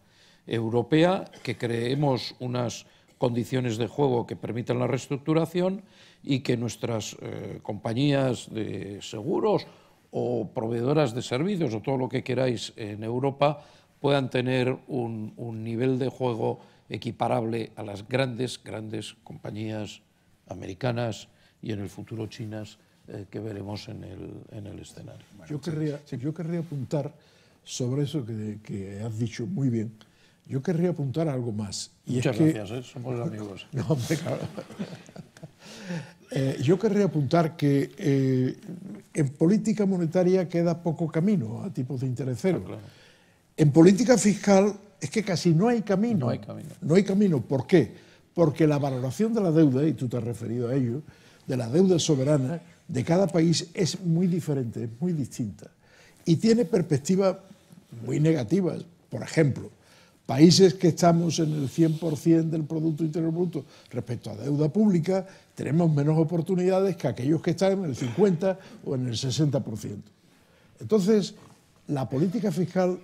Europea, que creemos unas condiciones de juego que permitan la reestructuración y que nuestras eh, compañías de seguros o proveedoras de servicios o todo lo que queráis en Europa puedan tener un, nivel de juego equiparable a las grandes, grandes compañías americanas y en el futuro chinas eh, que veremos en el, en el escenario. yo, querría, yo querría apuntar sobre eso que, que, has dicho muy bien. Yo querría apuntar algo más. Muchas gracias, ¿eh? somos amigos. No, eh, yo querría apuntar que en política monetaria queda poco camino a tipos de interés cero. Ah, claro. En política fiscal es que casi no hay camino. No hay camino. ¿Por qué? Porque la valoración de la deuda, y tú te has referido a ello, de la deuda soberana de cada país es muy diferente, es muy distinta. Y tiene perspectivas muy negativas. Por ejemplo, países que estamos en el 100% del Producto Interior Bruto respecto a deuda pública, tenemos menos oportunidades que aquellos que están en el 50 o en el 60%. Entonces, la política fiscal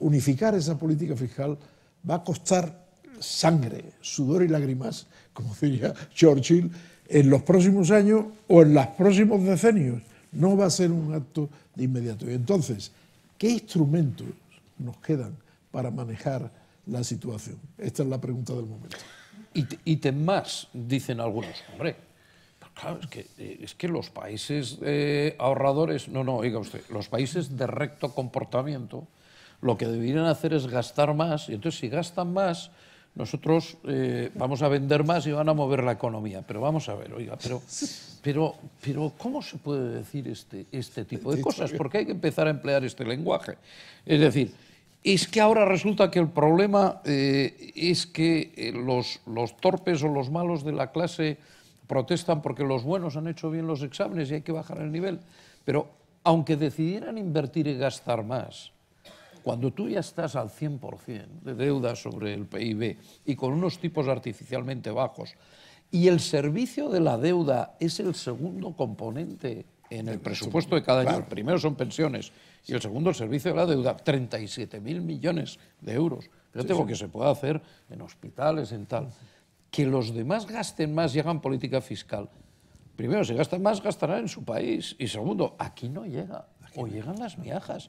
unificar esa política fiscal va a costar sangre, sudor y lágrimas, como diría Churchill, en los próximos años o en los próximos decenios. No va a ser un acto de inmediato. Y entonces, ¿qué instrumentos nos quedan para manejar la situación? Esta es la pregunta del momento. Y, temas, más, dicen algunos. Hombre, Claro, eh, es que, los países eh, ahorradores, no, no, oiga usted, los países de recto comportamiento lo que deberían hacer es gastar más. Y entonces, si gastan más, nosotros eh, vamos a vender más y van a mover la economía. Pero vamos a ver, oiga, pero, pero, pero ¿cómo se puede decir este, este tipo de cosas? Porque hay que empezar a emplear este lenguaje. Es decir, es que ahora resulta que el problema eh, es que eh, los, los torpes o los malos de la clase protestan porque los buenos han hecho bien los exámenes y hay que bajar el nivel. Pero aunque decidieran invertir y gastar más, cuando tú ya estás al 100% de deuda sobre el PIB y con unos tipos artificialmente bajos, y el servicio de la deuda es el segundo componente en el presupuesto de cada año. El primero son pensiones y el segundo el servicio de la deuda, 37.000 millones de euros. Yo tengo que se puede hacer en hospitales, en tal. Que los demás gasten más y hagan política fiscal. Primero, si gastan más, gastarán en su país. Y segundo, aquí no llega. o llegan las miajas.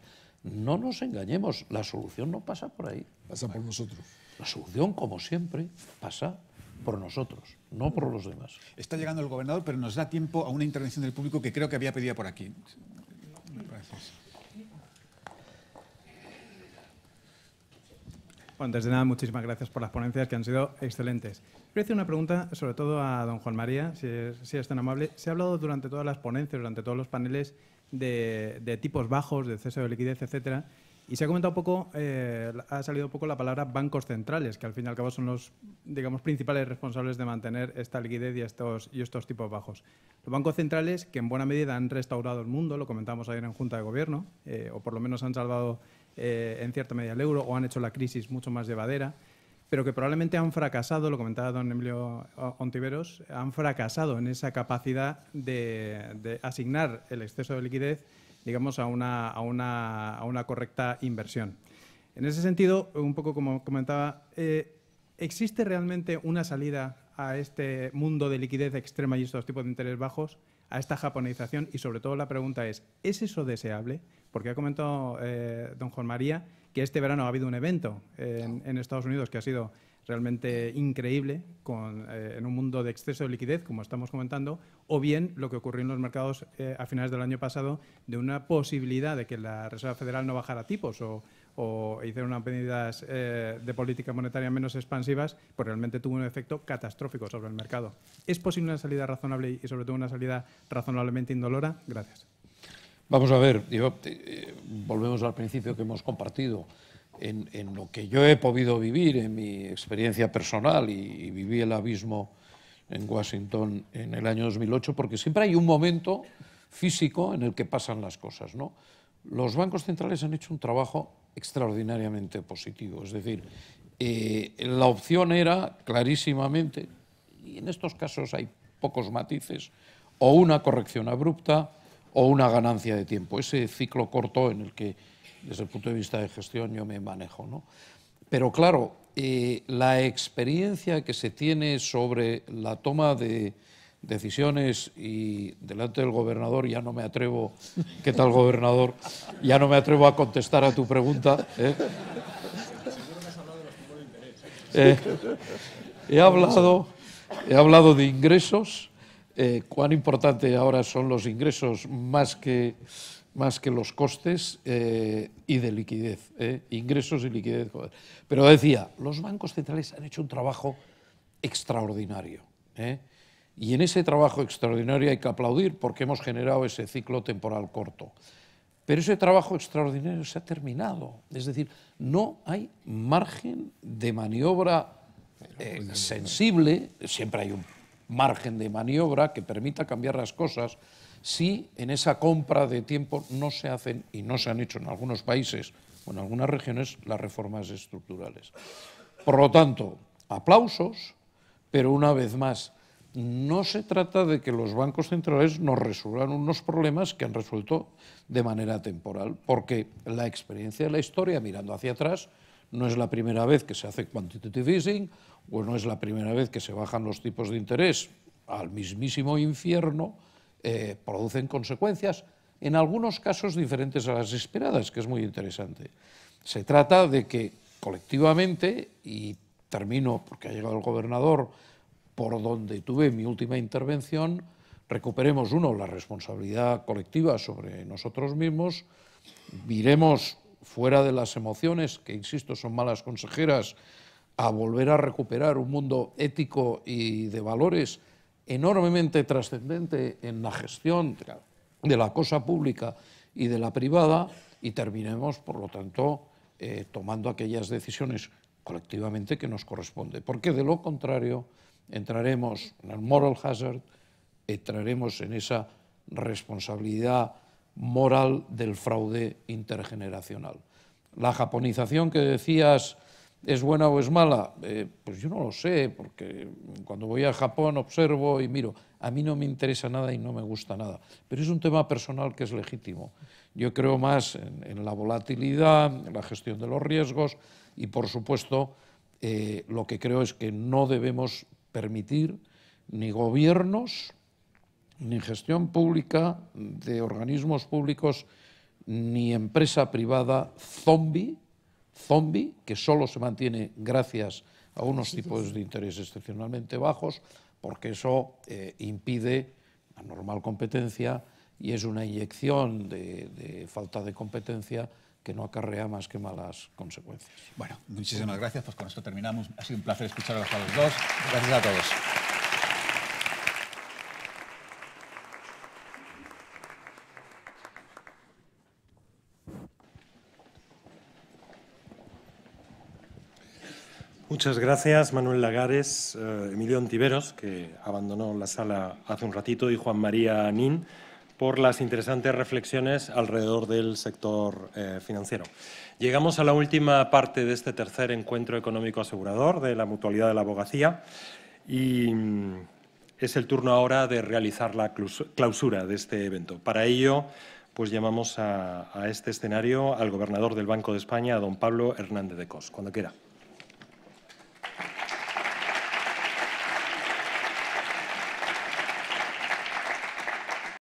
No nos engañemos, la solución no pasa por ahí. Pasa por nosotros. La solución, como siempre, pasa por nosotros, no por los demás. Está llegando el gobernador, pero nos da tiempo a una intervención del público que creo que había pedido por aquí. Gracias. Bueno, antes de nada, muchísimas gracias por las ponencias que han sido excelentes. Quiero hacer una pregunta, sobre todo a don Juan María, si es, si es tan amable. Se ha hablado durante todas las ponencias, durante todos los paneles, de, tipos bajos, de exceso de liquidez, etcétera. Y se ha comentado poco, eh, ha salido un poco la palabra bancos centrales, que al fin y al cabo son los, digamos, principales responsables de mantener esta liquidez y estos, y estos tipos bajos. Los bancos centrales, que en buena medida han restaurado el mundo, lo comentamos ayer en Junta de Gobierno, eh, o por lo menos han salvado eh, en cierta medida el euro, o han hecho la crisis mucho más llevadera, pero que probablemente han fracasado, lo comentaba don Emilio Ontiveros, han fracasado en esa capacidad de, asignar el exceso de liquidez, digamos, a una, correcta inversión. En ese sentido, un poco como comentaba, eh, ¿existe realmente una salida a este mundo de liquidez extrema y estos tipos de interés bajos, a esta japonización? Y sobre todo la pregunta es, ¿es eso deseable? porque ha comentado eh, don Juan María que este verano ha habido un evento en, Estados Unidos que ha sido realmente increíble con, eh, en un mundo de exceso de liquidez, como estamos comentando, o bien lo que ocurrió en los mercados eh, a finales del año pasado de una posibilidad de que la Reserva Federal no bajara tipos o, hiciera unas medidas de política monetaria menos expansivas, pues realmente tuvo un efecto catastrófico sobre el mercado. ¿Es posible una salida razonable y sobre todo una salida razonablemente indolora? Gracias. Vamos a ver, eh, volvemos al principio que hemos compartido. En, lo que yo he podido vivir, en mi experiencia personal, y, viví el abismo en Washington en el año 2008, porque siempre hay un momento físico en el que pasan las cosas. Los bancos centrales han hecho un trabajo extraordinariamente positivo. Es decir, eh, la opción era clarísimamente, y en estos casos hay pocos matices, o una corrección abrupta, o una ganancia de tiempo. Ese ciclo corto en el que, desde el punto de vista de gestión, yo me manejo. ¿no? Pero claro, eh, la experiencia que se tiene sobre la toma de decisiones y delante del gobernador ya no me atrevo, ¿qué tal gobernador? Ya no me atrevo a contestar a tu pregunta. ¿eh? Eh, he, hablado, he hablado de ingresos, eh, cuán importante ahora son los ingresos más que, más que los costes eh, y de liquidez. Eh. ingresos y liquidez. Pero decía, los bancos centrales han hecho un trabajo extraordinario. Y en ese trabajo extraordinario hay que aplaudir porque hemos generado ese ciclo temporal corto. Pero ese trabajo extraordinario se ha terminado. Es decir, no hay margen de maniobra sensible, siempre hay un margen de maniobra que permita cambiar las cosas si en esa compra de tiempo no se hacen y no se han hecho en algunos países o en algunas regiones las reformas estructurales. Por lo tanto, aplausos, pero una vez más, no se trata de que los bancos centrales nos resuelvan unos problemas que han resuelto de manera temporal, porque la experiencia de la historia mirando hacia atrás no es la primera vez que se hace quantitative easing pues no es la primera vez que se bajan los tipos de interés al mismísimo infierno, eh, producen consecuencias, en algunos casos diferentes a las esperadas, que es muy interesante. Se trata de que colectivamente, y termino porque ha llegado el gobernador, por donde tuve mi última intervención, recuperemos, uno, la responsabilidad colectiva sobre nosotros mismos, viremos fuera de las emociones, que insisto son malas consejeras, a volver a recuperar un mundo ético y de valores enormemente trascendente en la gestión de la cosa pública y de la privada y terminemos, por lo tanto, eh, tomando aquellas decisiones colectivamente que nos corresponde. Porque de lo contrario, entraremos en el moral hazard, entraremos en esa responsabilidad moral del fraude intergeneracional. La japonización que decías ¿Es buena o es mala? Eh, pues yo no lo sé, porque cuando voy a Japón observo y miro. A mí no me interesa nada y no me gusta nada. Pero es un tema personal que es legítimo. Yo creo más en, la volatilidad, en la gestión de los riesgos y, por supuesto, eh, lo que creo es que no debemos permitir ni gobiernos, ni gestión pública de organismos públicos, ni empresa privada zombie zombie, que solo se mantiene gracias a unos tipos de interés excepcionalmente bajos, porque eso eh, impide la normal competencia y es una inyección de, falta de competencia que no acarrea más que malas consecuencias. Bueno, muchísimas gracias. Pues con esto terminamos. Ha sido un placer escuchar a los dos. Gracias a todos. Muchas gracias, Manuel Lagares, eh, Emilio Antiveros, que abandonó la sala hace un ratito, y Juan María Nin, por las interesantes reflexiones alrededor del sector eh, financiero. Llegamos a la última parte de este tercer encuentro económico asegurador de la Mutualidad de la Abogacía y mm, es el turno ahora de realizar la clausura de este evento. Para ello, pues llamamos a, a este escenario al gobernador del Banco de España, don Pablo Hernández de Cos. Cuando quiera.